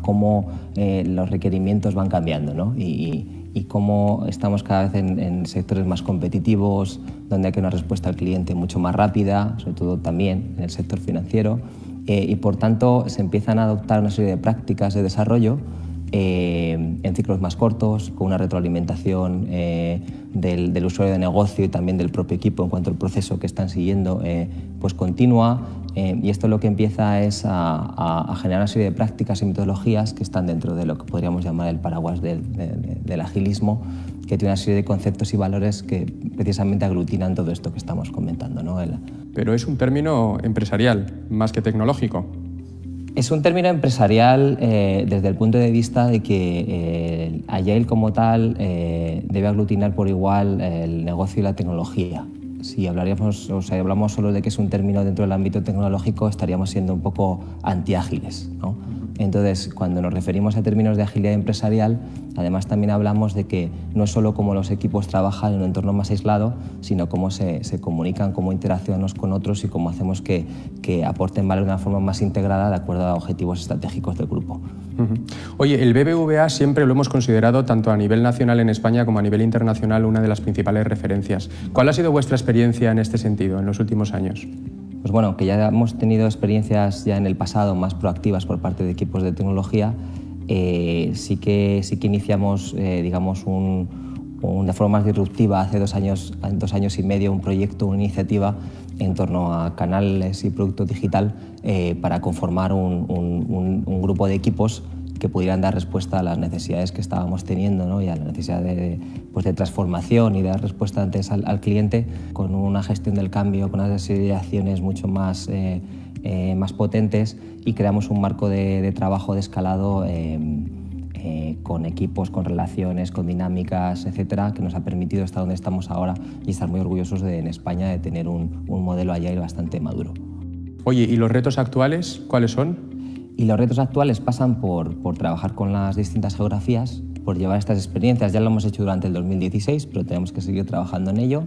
C: cómo eh, los requerimientos van cambiando, ¿no? Y, cómo estamos cada vez en, en, sectores más competitivos, donde hay que una respuesta al cliente mucho más rápida, sobre todo también en el sector financiero. Eh, y por tanto se empiezan a adoptar una serie de prácticas de desarrollo eh, en ciclos más cortos, con una retroalimentación eh, del, usuario de negocio y también del propio equipo en cuanto al proceso que están siguiendo, pues continúa. y esto lo que empieza es a, generar una serie de prácticas y metodologías que están dentro de lo que podríamos llamar el paraguas del, del agilismo, que tiene una serie de conceptos y valores que precisamente aglutinan todo esto que estamos comentando. ¿no? Pero es un término empresarial, más que tecnológico. Es un término empresarial eh, desde el punto de vista de que eh, Agile como tal eh, debe aglutinar por igual el negocio y la tecnología. Si o sea, hablamos solo de que es un término dentro del ámbito tecnológico, estaríamos siendo un poco antiágiles. ¿no? Entonces, cuando nos referimos a términos de agilidad empresarial, además también hablamos de que no es solo cómo los equipos trabajan en un entorno más aislado, sino cómo se, se comunican, cómo interaccionamos con otros y cómo hacemos que, que, aporten valor de una forma más integrada de acuerdo a objetivos estratégicos del grupo. Oye, el BBVA siempre lo hemos considerado tanto a nivel nacional en España como a nivel internacional una de las principales referencias. ¿Cuál ha sido vuestra experiencia en este sentido en los últimos años? pues bueno, que ya hemos tenido experiencias ya en el pasado más proactivas por parte de equipos de tecnología, eh, sí, que, iniciamos, eh, de forma más disruptiva hace dos años, dos años y medio un proyecto, una iniciativa en torno a canales y producto digital eh, para conformar un grupo de equipos que pudieran dar respuesta a las necesidades que estábamos teniendo y a la necesidad de, pues, de transformación y de dar respuesta antes al, cliente con una gestión del cambio, con una serie de acciones mucho más, eh, eh, más potentes y creamos un marco de, trabajo de escalado eh, con equipos, con relaciones, con dinámicas, etcétera, que nos ha permitido estar donde estamos ahora y estar muy orgullosos de, en España de tener un, un modelo allá bastante maduro. Oye, ¿y los retos actuales cuáles son? Y los retos actuales pasan por, trabajar con las distintas geografías, por llevar estas experiencias. Ya lo hemos hecho durante el 2016, pero tenemos que seguir trabajando en ello.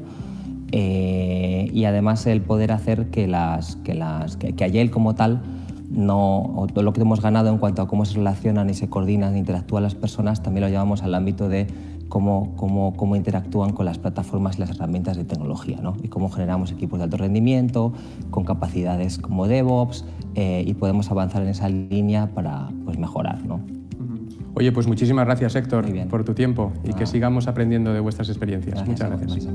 C: Eh, y además el poder hacer que, las, que, las, a como tal no, todo lo que hemos ganado en cuanto a cómo se relacionan y se coordinan e interactúan las personas, también lo llevamos al ámbito de cómo, cómo, cómo interactúan con las plataformas y las herramientas de tecnología ¿no? y cómo generamos equipos de alto rendimiento con capacidades como DevOps eh, y podemos avanzar en esa línea para pues, mejorar. ¿no? Oye, pues muchísimas gracias Héctor por tu tiempo y que sigamos aprendiendo de vuestras experiencias. Muchas gracias.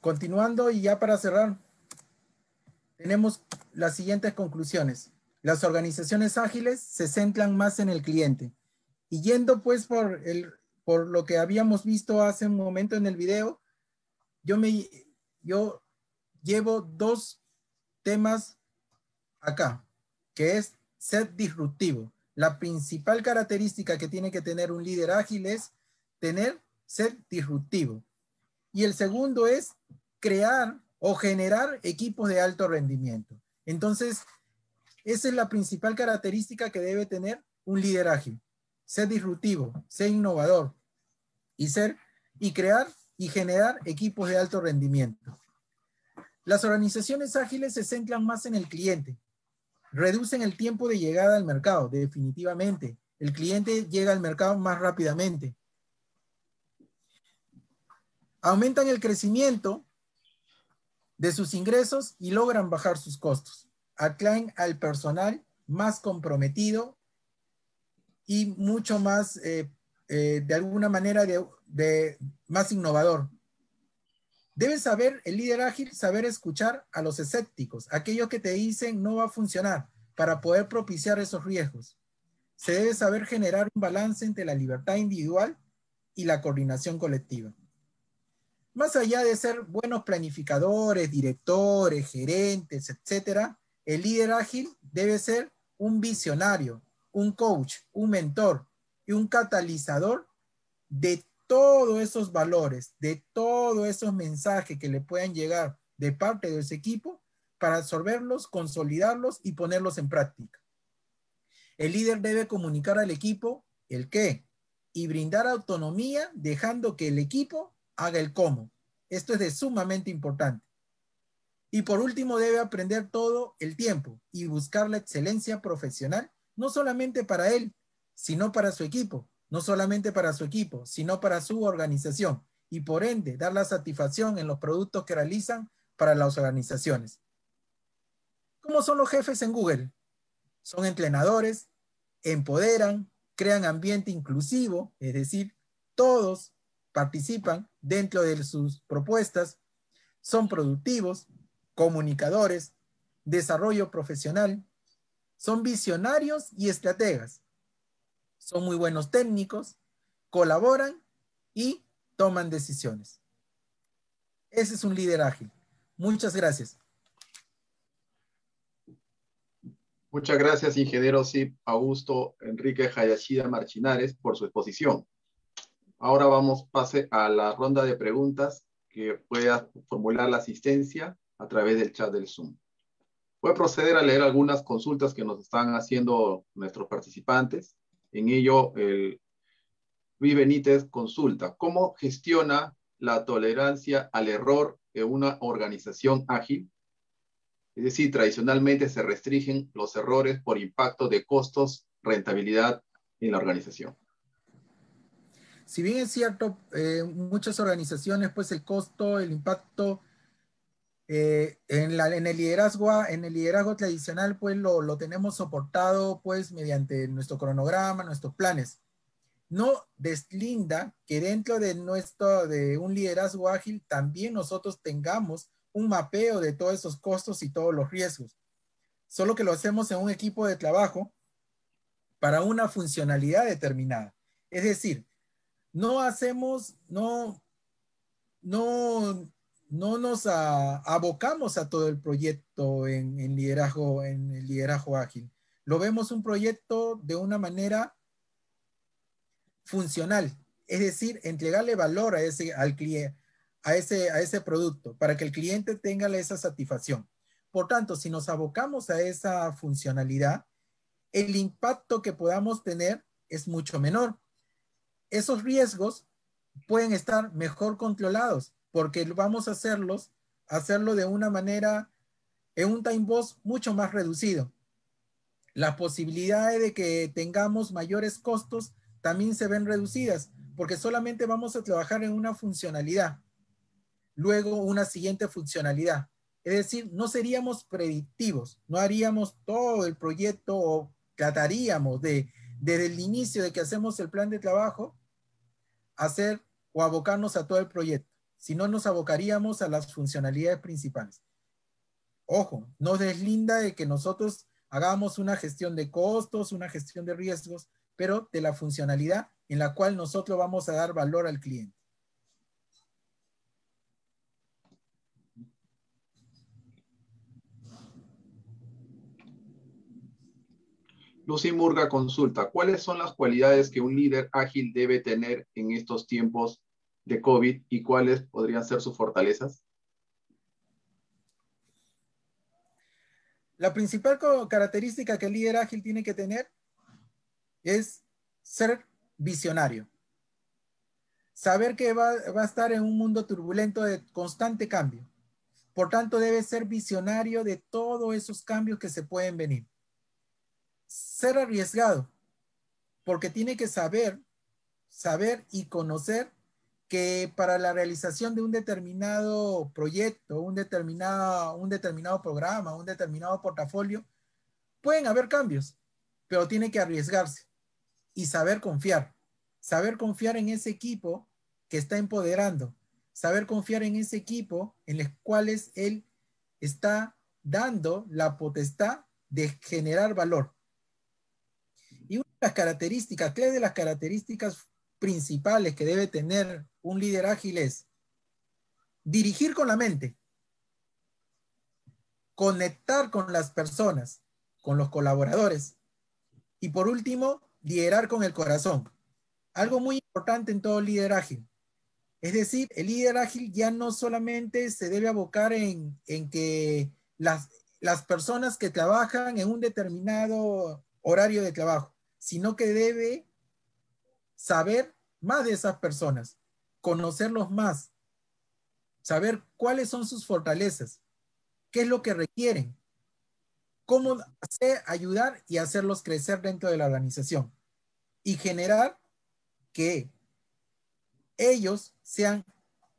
B: Continuando y ya para cerrar, tenemos las siguientes conclusiones. Las organizaciones ágiles se centran más en el cliente. Y yendo pues por, lo que habíamos visto hace un momento en el video, yo, me, yo llevo dos temas acá, que es ser disruptivo. La principal característica que tiene que tener un líder ágil es tener, ser disruptivo. Y el segundo es crear o generar equipos de alto rendimiento. Entonces, esa es la principal característica que debe tener un liderazgo. Ser disruptivo, ser innovador y ser y crear y generar equipos de alto rendimiento. Las organizaciones ágiles se centran más en el cliente. Reducen el tiempo de llegada al mercado, definitivamente. El cliente llega al mercado más rápidamente aumentan el crecimiento de sus ingresos y logran bajar sus costos. Atraen al personal más comprometido y mucho más, eh, eh, de alguna manera, de, más innovador. Debe saber, el líder ágil, saber escuchar a los escépticos, aquellos que te dicen no va a funcionar, para poder propiciar esos riesgos. Se debe saber generar un balance entre la libertad individual y la coordinación colectiva más allá de ser buenos planificadores, directores, gerentes, etcétera, el líder ágil debe ser un visionario, un coach, un mentor y un catalizador de todos esos valores, de todos esos mensajes que le puedan llegar de parte de ese equipo para absorberlos, consolidarlos y ponerlos en práctica. El líder debe comunicar al equipo el qué y brindar autonomía dejando que el equipo haga el cómo. Esto es de sumamente importante. Y por último, debe aprender todo el tiempo y buscar la excelencia profesional, no solamente para él, sino para su equipo, no solamente para su equipo, sino para su organización y por ende dar la satisfacción en los productos que realizan para las organizaciones. ¿Cómo son los jefes en Google? Son entrenadores, empoderan, crean ambiente inclusivo, es decir, todos participan dentro de sus propuestas, son productivos, comunicadores, desarrollo profesional, son visionarios y estrategas, son muy buenos técnicos, colaboran y toman decisiones. Ese es un liderazgo Muchas gracias.
A: Muchas gracias, ingeniero Sip Augusto Enrique Hayashida Marchinares, por su exposición. Ahora vamos pase a la ronda de preguntas que pueda formular la asistencia a través del chat del Zoom. Voy a proceder a leer algunas consultas que nos están haciendo nuestros participantes. En ello, el Luis Benítez consulta, ¿cómo gestiona la tolerancia al error en una organización ágil? Es decir, tradicionalmente se restringen los errores por impacto de costos, rentabilidad en la organización.
B: Si bien es cierto, eh, muchas organizaciones, pues el costo, el impacto eh, en, el liderazgo, en el liderazgo tradicional, pues lo, tenemos soportado, pues mediante nuestro cronograma, nuestros planes. No deslinda que dentro de nuestro, de un liderazgo ágil, también nosotros tengamos un mapeo de todos esos costos y todos los riesgos. Solo que lo hacemos en un equipo de trabajo para una funcionalidad determinada. Es decir, no hacemos, no, no, no nos abocamos a todo el proyecto en, liderazgo, en el liderazgo ágil. Lo vemos un proyecto de una manera funcional, es decir, entregarle valor a ese, al cliente, a ese, a ese producto para que el cliente tenga esa satisfacción. Por tanto, si nos abocamos a esa funcionalidad, el impacto que podamos tener es mucho menor esos riesgos pueden estar mejor controlados porque vamos a hacerlos, hacerlo de una manera, en un time boss mucho más reducido. Las posibilidades de que tengamos mayores costos también se ven reducidas porque solamente vamos a trabajar en una funcionalidad, luego una siguiente funcionalidad. Es decir, no seríamos predictivos, no haríamos todo el proyecto o trataríamos de desde el inicio de que hacemos el plan de trabajo, hacer o abocarnos a todo el proyecto. Si no, nos abocaríamos a las funcionalidades principales. Ojo, no deslinda de que nosotros hagamos una gestión de costos, una gestión de riesgos, pero de la funcionalidad en la cual nosotros vamos a dar valor al cliente.
A: Lucy Murga consulta, ¿cuáles son las cualidades que un líder ágil debe tener en estos tiempos de COVID y cuáles podrían ser sus fortalezas?
B: La principal característica que el líder ágil tiene que tener es ser visionario. Saber que va, va a estar en un mundo turbulento de constante cambio. Por tanto, debe ser visionario de todos esos cambios que se pueden venir ser arriesgado, porque tiene que saber, saber y conocer que para la realización de un determinado proyecto, un determinado, un determinado programa, un determinado portafolio, pueden haber cambios, pero tiene que arriesgarse y saber confiar, saber confiar en ese equipo que está empoderando, saber confiar en ese equipo en los cuales él está dando la potestad de generar valor. Y una de las características, tres de las características principales que debe tener un líder ágil es dirigir con la mente, conectar con las personas, con los colaboradores y por último, liderar con el corazón. Algo muy importante en todo líder ágil. Es decir, el líder ágil ya no solamente se debe abocar en, en que las, las personas que trabajan en un determinado horario de trabajo, sino que debe saber más de esas personas, conocerlos más, saber cuáles son sus fortalezas, qué es lo que requieren, cómo hacer, ayudar y hacerlos crecer dentro de la organización y generar que ellos sean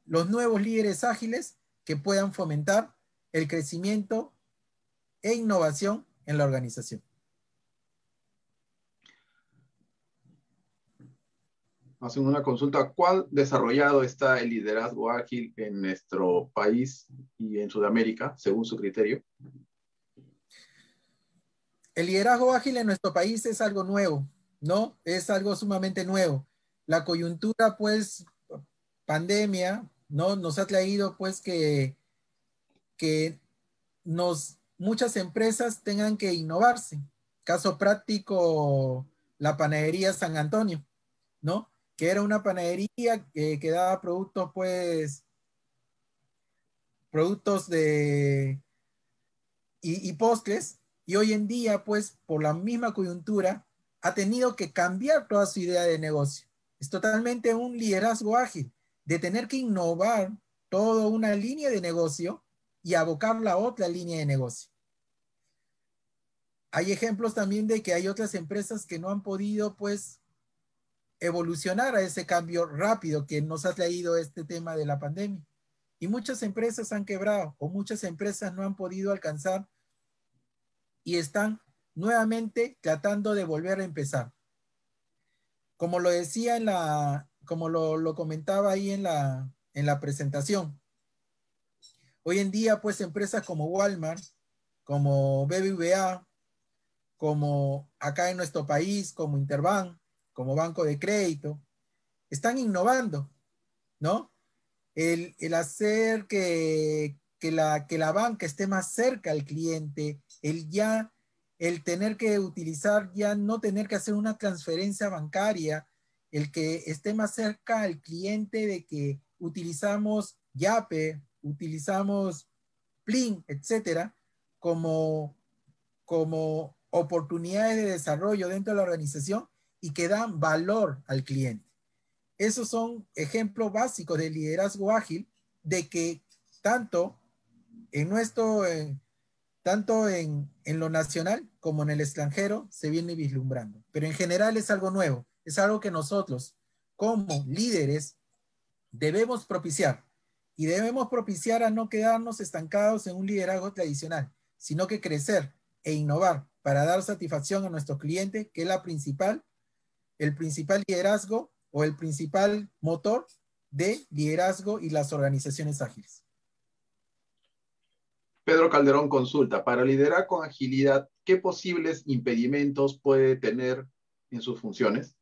B: los nuevos líderes ágiles que puedan fomentar el crecimiento e innovación en la organización.
A: hacen una consulta, ¿cuál desarrollado está el liderazgo ágil en nuestro país y en Sudamérica, según su criterio?
B: El liderazgo ágil en nuestro país es algo nuevo, ¿no? Es algo sumamente nuevo. La coyuntura, pues, pandemia, ¿no? Nos ha traído, pues, que, que nos, muchas empresas tengan que innovarse. Caso práctico, la panadería San Antonio, ¿no? que era una panadería que, daba productos, pues, productos de, y, postres, y hoy en día, pues, por la misma coyuntura, ha tenido que cambiar toda su idea de negocio. Es totalmente un liderazgo ágil, de tener que innovar toda una línea de negocio y abocar la otra línea de negocio. Hay ejemplos también de que hay otras empresas que no han podido, pues, evolucionar a ese cambio rápido que nos ha traído este tema de la pandemia. Y muchas empresas han quebrado o muchas empresas no han podido alcanzar y están nuevamente tratando de volver a empezar. Como lo decía en la, como lo, comentaba ahí en la, en la presentación, hoy en día pues empresas como Walmart, como BBVA, como acá en nuestro país, como Interbank, como banco de crédito, están innovando, ¿no? El, hacer que, la, que la banca esté más cerca al cliente, el ya, el tener que utilizar, ya no tener que hacer una transferencia bancaria, el que esté más cerca al cliente de que utilizamos Yape, utilizamos Plin, etcétera, como, como oportunidades de desarrollo dentro de la organización, y que dan valor al cliente. Esos son ejemplos básicos de liderazgo ágil, de que tanto en nuestro, tanto en, en lo nacional como en el extranjero se viene vislumbrando. Pero en general es algo nuevo, es algo que nosotros como líderes debemos propiciar y debemos propiciar a no quedarnos estancados en un liderazgo tradicional, sino que crecer e innovar para dar satisfacción a nuestro cliente, que es la principal el principal liderazgo o el principal motor de liderazgo y las organizaciones ágiles.
A: Pedro Calderón consulta, para liderar con agilidad, ¿qué posibles impedimentos puede tener en sus funciones?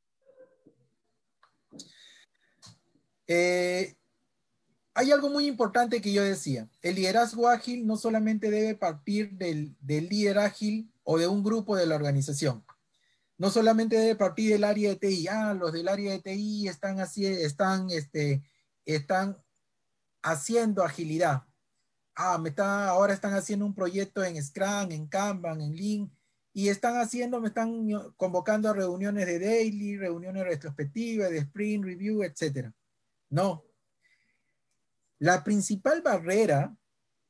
B: Eh, hay algo muy importante que yo decía. El liderazgo ágil no solamente debe partir del líder ágil o de un grupo de la organización no solamente de partir del área de TI, ah, los del área de TI están, así, están, este, están haciendo agilidad. Ah, me está, ahora están haciendo un proyecto en Scrum, en Kanban, en Lean, y están haciendo, me están convocando a reuniones de daily, reuniones retrospectivas, de sprint review, etc. No. La principal barrera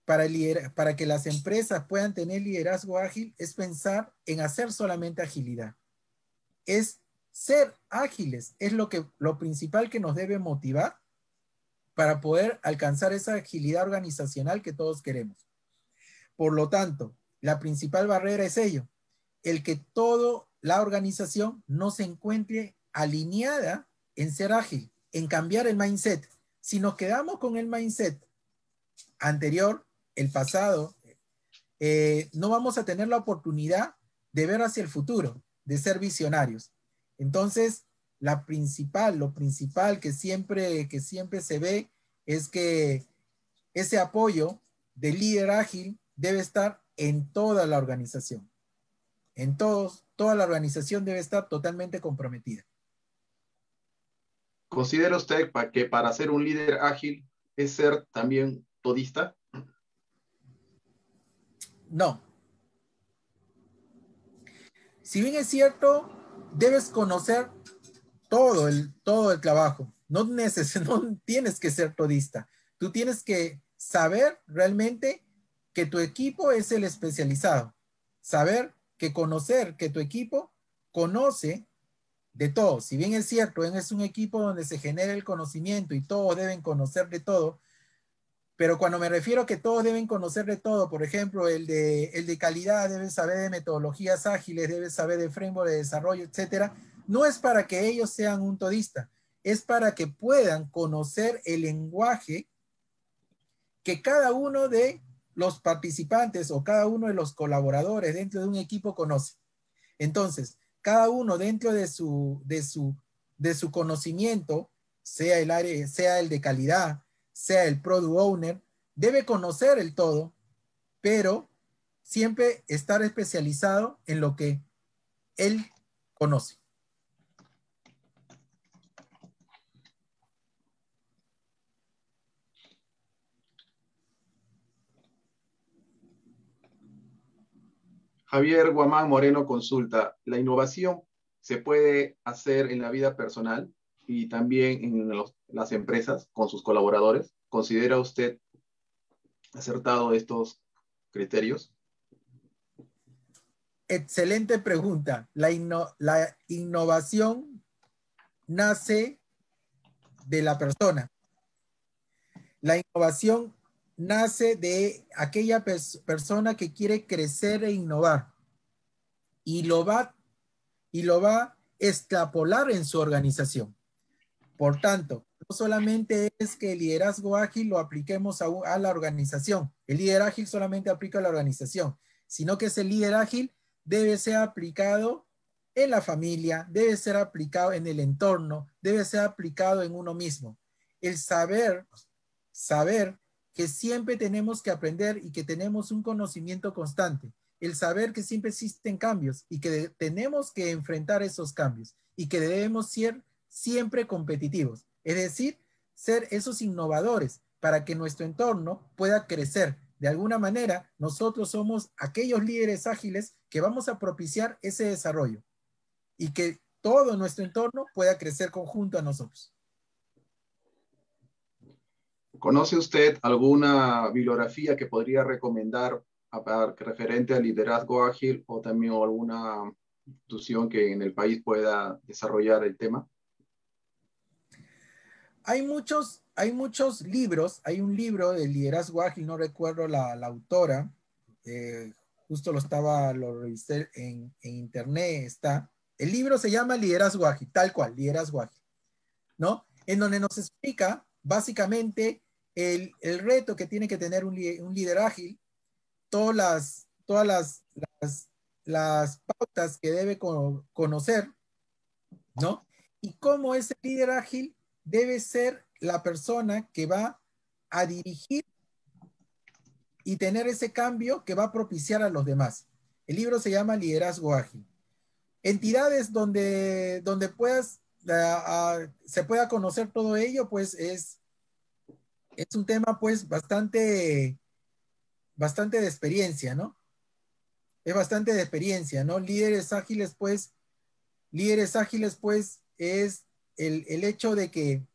B: para, para que las empresas puedan tener liderazgo ágil es pensar en hacer solamente agilidad es ser ágiles, es lo, que, lo principal que nos debe motivar para poder alcanzar esa agilidad organizacional que todos queremos. Por lo tanto, la principal barrera es ello, el que toda la organización no se encuentre alineada en ser ágil, en cambiar el mindset. Si nos quedamos con el mindset anterior, el pasado, eh, no vamos a tener la oportunidad de ver hacia el futuro de ser visionarios. Entonces, la principal, lo principal que siempre, que siempre se ve es que ese apoyo del líder ágil debe estar en toda la organización. En todos, toda la organización debe estar totalmente comprometida.
A: ¿Considera usted que para ser un líder ágil es ser también todista?
B: No, si bien es cierto, debes conocer todo el, todo el trabajo. No, no tienes que ser todista. Tú tienes que saber realmente que tu equipo es el especializado. Saber que conocer que tu equipo conoce de todo. Si bien es cierto, es un equipo donde se genera el conocimiento y todos deben conocer de todo, pero cuando me refiero a que todos deben conocer de todo, por ejemplo, el de, el de calidad debe saber de metodologías ágiles, debe saber de framework de desarrollo, etcétera, no es para que ellos sean un todista, es para que puedan conocer el lenguaje que cada uno de los participantes o cada uno de los colaboradores dentro de un equipo conoce. Entonces, cada uno dentro de su, de su, de su conocimiento, sea el área, sea el de calidad, sea el product owner, debe conocer el todo, pero siempre estar especializado en lo que él conoce.
A: Javier Guamán Moreno consulta, ¿la innovación se puede hacer en la vida personal y también en los las empresas con sus colaboradores. ¿Considera usted acertado estos criterios?
B: Excelente pregunta. La, innovación nace de la persona. La innovación nace de aquella persona que quiere crecer e innovar y lo va y lo va a extrapolar en su organización. Por tanto, solamente es que el liderazgo ágil lo apliquemos a, la organización. El liderazgo ágil solamente aplica a la organización, sino que ese líder ágil debe ser aplicado en la familia, debe ser aplicado en el entorno, debe ser aplicado en uno mismo. El saber, saber que siempre tenemos que aprender y que tenemos un conocimiento constante. El saber que siempre existen cambios y que tenemos que enfrentar esos cambios y que debemos ser siempre competitivos. Es decir, ser esos innovadores para que nuestro entorno pueda crecer. De alguna manera, nosotros somos aquellos líderes ágiles que vamos a propiciar ese desarrollo y que todo nuestro entorno pueda crecer conjunto a nosotros.
A: ¿Conoce usted alguna bibliografía que podría recomendar referente al liderazgo ágil o también alguna institución que en el país pueda desarrollar el tema?
B: hay muchos, hay muchos libros, hay un libro de liderazgo ágil, no recuerdo la, autora, eh, justo lo estaba, lo revisé en, internet, está. El libro se llama Liderazgo Ágil, tal cual, Liderazgo Ágil, ¿no? En donde nos explica básicamente el, reto que tiene que tener un, un líder ágil, todas las, todas las, las, pautas que debe conocer, ¿no? Y cómo ese líder ágil debe ser la persona que va a dirigir y tener ese cambio que va a propiciar a los demás. El libro se llama Liderazgo Ágil. Entidades donde, donde puedas, se pueda conocer todo ello, pues es, es un tema pues bastante, bastante de experiencia, ¿no? Es bastante de experiencia, ¿no? Líderes ágiles, pues, líderes ágiles, pues, es el, hecho de que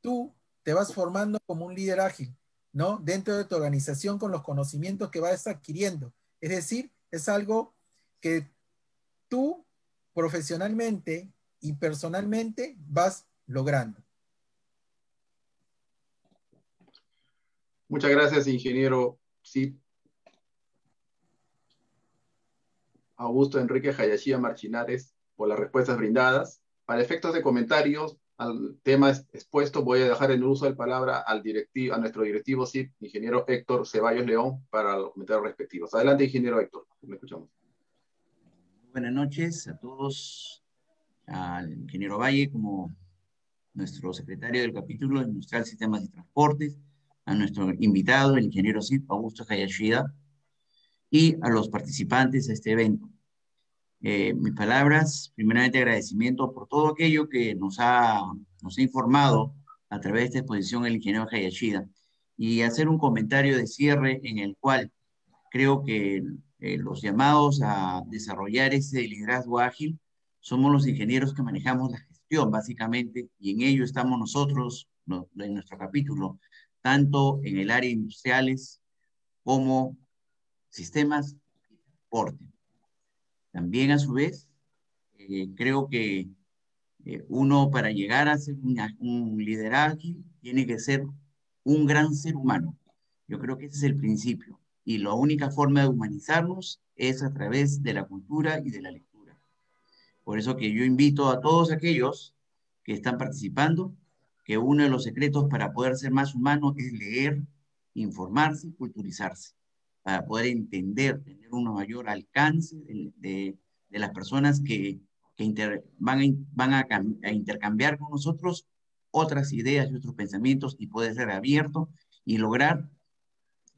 B: tú te vas formando como un líder ágil, ¿no? Dentro de tu organización con los conocimientos que vas adquiriendo. Es decir, es algo que tú profesionalmente y personalmente vas logrando.
A: Muchas gracias, ingeniero. Sí. Augusto Enrique Hayashia Marchinares por las respuestas brindadas. Para efectos de comentarios al tema expuesto, voy a dejar el uso de la palabra al directivo, a nuestro directivo CIP, ingeniero Héctor Ceballos León, para los comentarios respectivos. Adelante, ingeniero Héctor, Me escuchamos.
E: Buenas noches a todos, al ingeniero Valle como nuestro secretario del capítulo Industrial Sistemas y Transportes, a nuestro invitado, el ingeniero CIP, Augusto Hayashida, y a los participantes de este evento. Eh, mis palabras, primeramente agradecimiento por todo aquello que nos ha, nos informado a través de esta exposición el ingeniero Hayashida y hacer un comentario de cierre en el cual creo que eh, los llamados a desarrollar ese liderazgo ágil somos los ingenieros que manejamos la gestión básicamente y en ello estamos nosotros en nuestro capítulo, tanto en el área industriales como sistemas y también a su vez, eh, creo que eh, uno para llegar a ser un liderazgo tiene que ser un gran ser humano. Yo creo que ese es el principio. Y la única forma de humanizarnos es a través de la cultura y de la lectura. Por eso que yo invito a todos aquellos que están participando que uno de los secretos para poder ser más humano es leer, informarse, culturizarse para poder entender, tener un mayor alcance de, las personas que, van, a, van a, intercambiar con nosotros otras ideas y otros pensamientos y poder ser abierto y lograr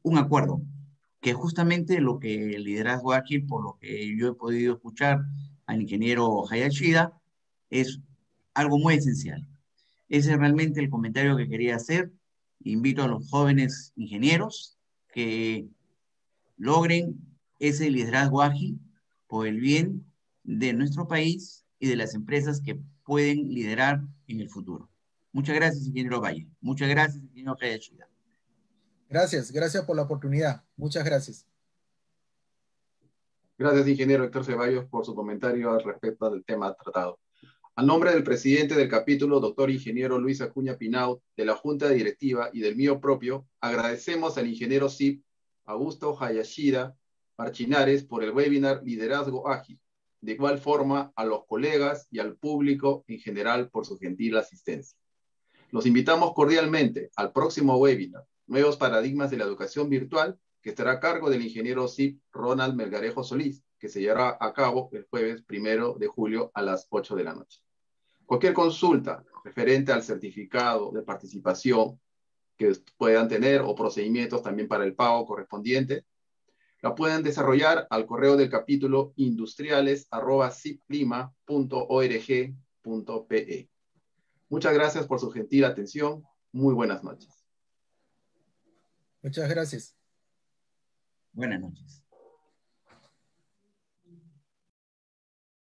E: un acuerdo, que justamente lo que el liderazgo aquí, por lo que yo he podido escuchar al ingeniero Hayashida, es algo muy esencial. Ese es realmente el comentario que quería hacer. Invito a los jóvenes ingenieros que logren ese liderazgo ágil por el bien de nuestro país y de las empresas que pueden liderar en el futuro. Muchas gracias, ingeniero Valle. Muchas
A: gracias, ingeniero Hayashida.
B: Gracias, gracias por la oportunidad. Muchas gracias.
A: Gracias, ingeniero Héctor Ceballos, por su comentario al respecto del tema tratado. A nombre del presidente del capítulo, doctor ingeniero Luis Acuña Pinao, de la Junta Directiva y del mío propio, agradecemos al ingeniero CIP Augusto Hayashida Marchinares por el webinar Liderazgo Ágil. De igual forma a los colegas y al público en general por su gentil asistencia. Los invitamos cordialmente al próximo webinar, Nuevos Paradigmas de la Educación Virtual, que estará a cargo del ingeniero CIP Ronald Melgarejo Solís, que se llevará a cabo el jueves primero de julio a las 8 de la noche. Cualquier consulta referente al certificado de participación que puedan tener o procedimientos también para el pago correspondiente. La pueden desarrollar al correo del capítulo industriales.org.pe. Muchas gracias por su gentil atención. Muy buenas noches.
B: Muchas gracias.
A: Buenas noches.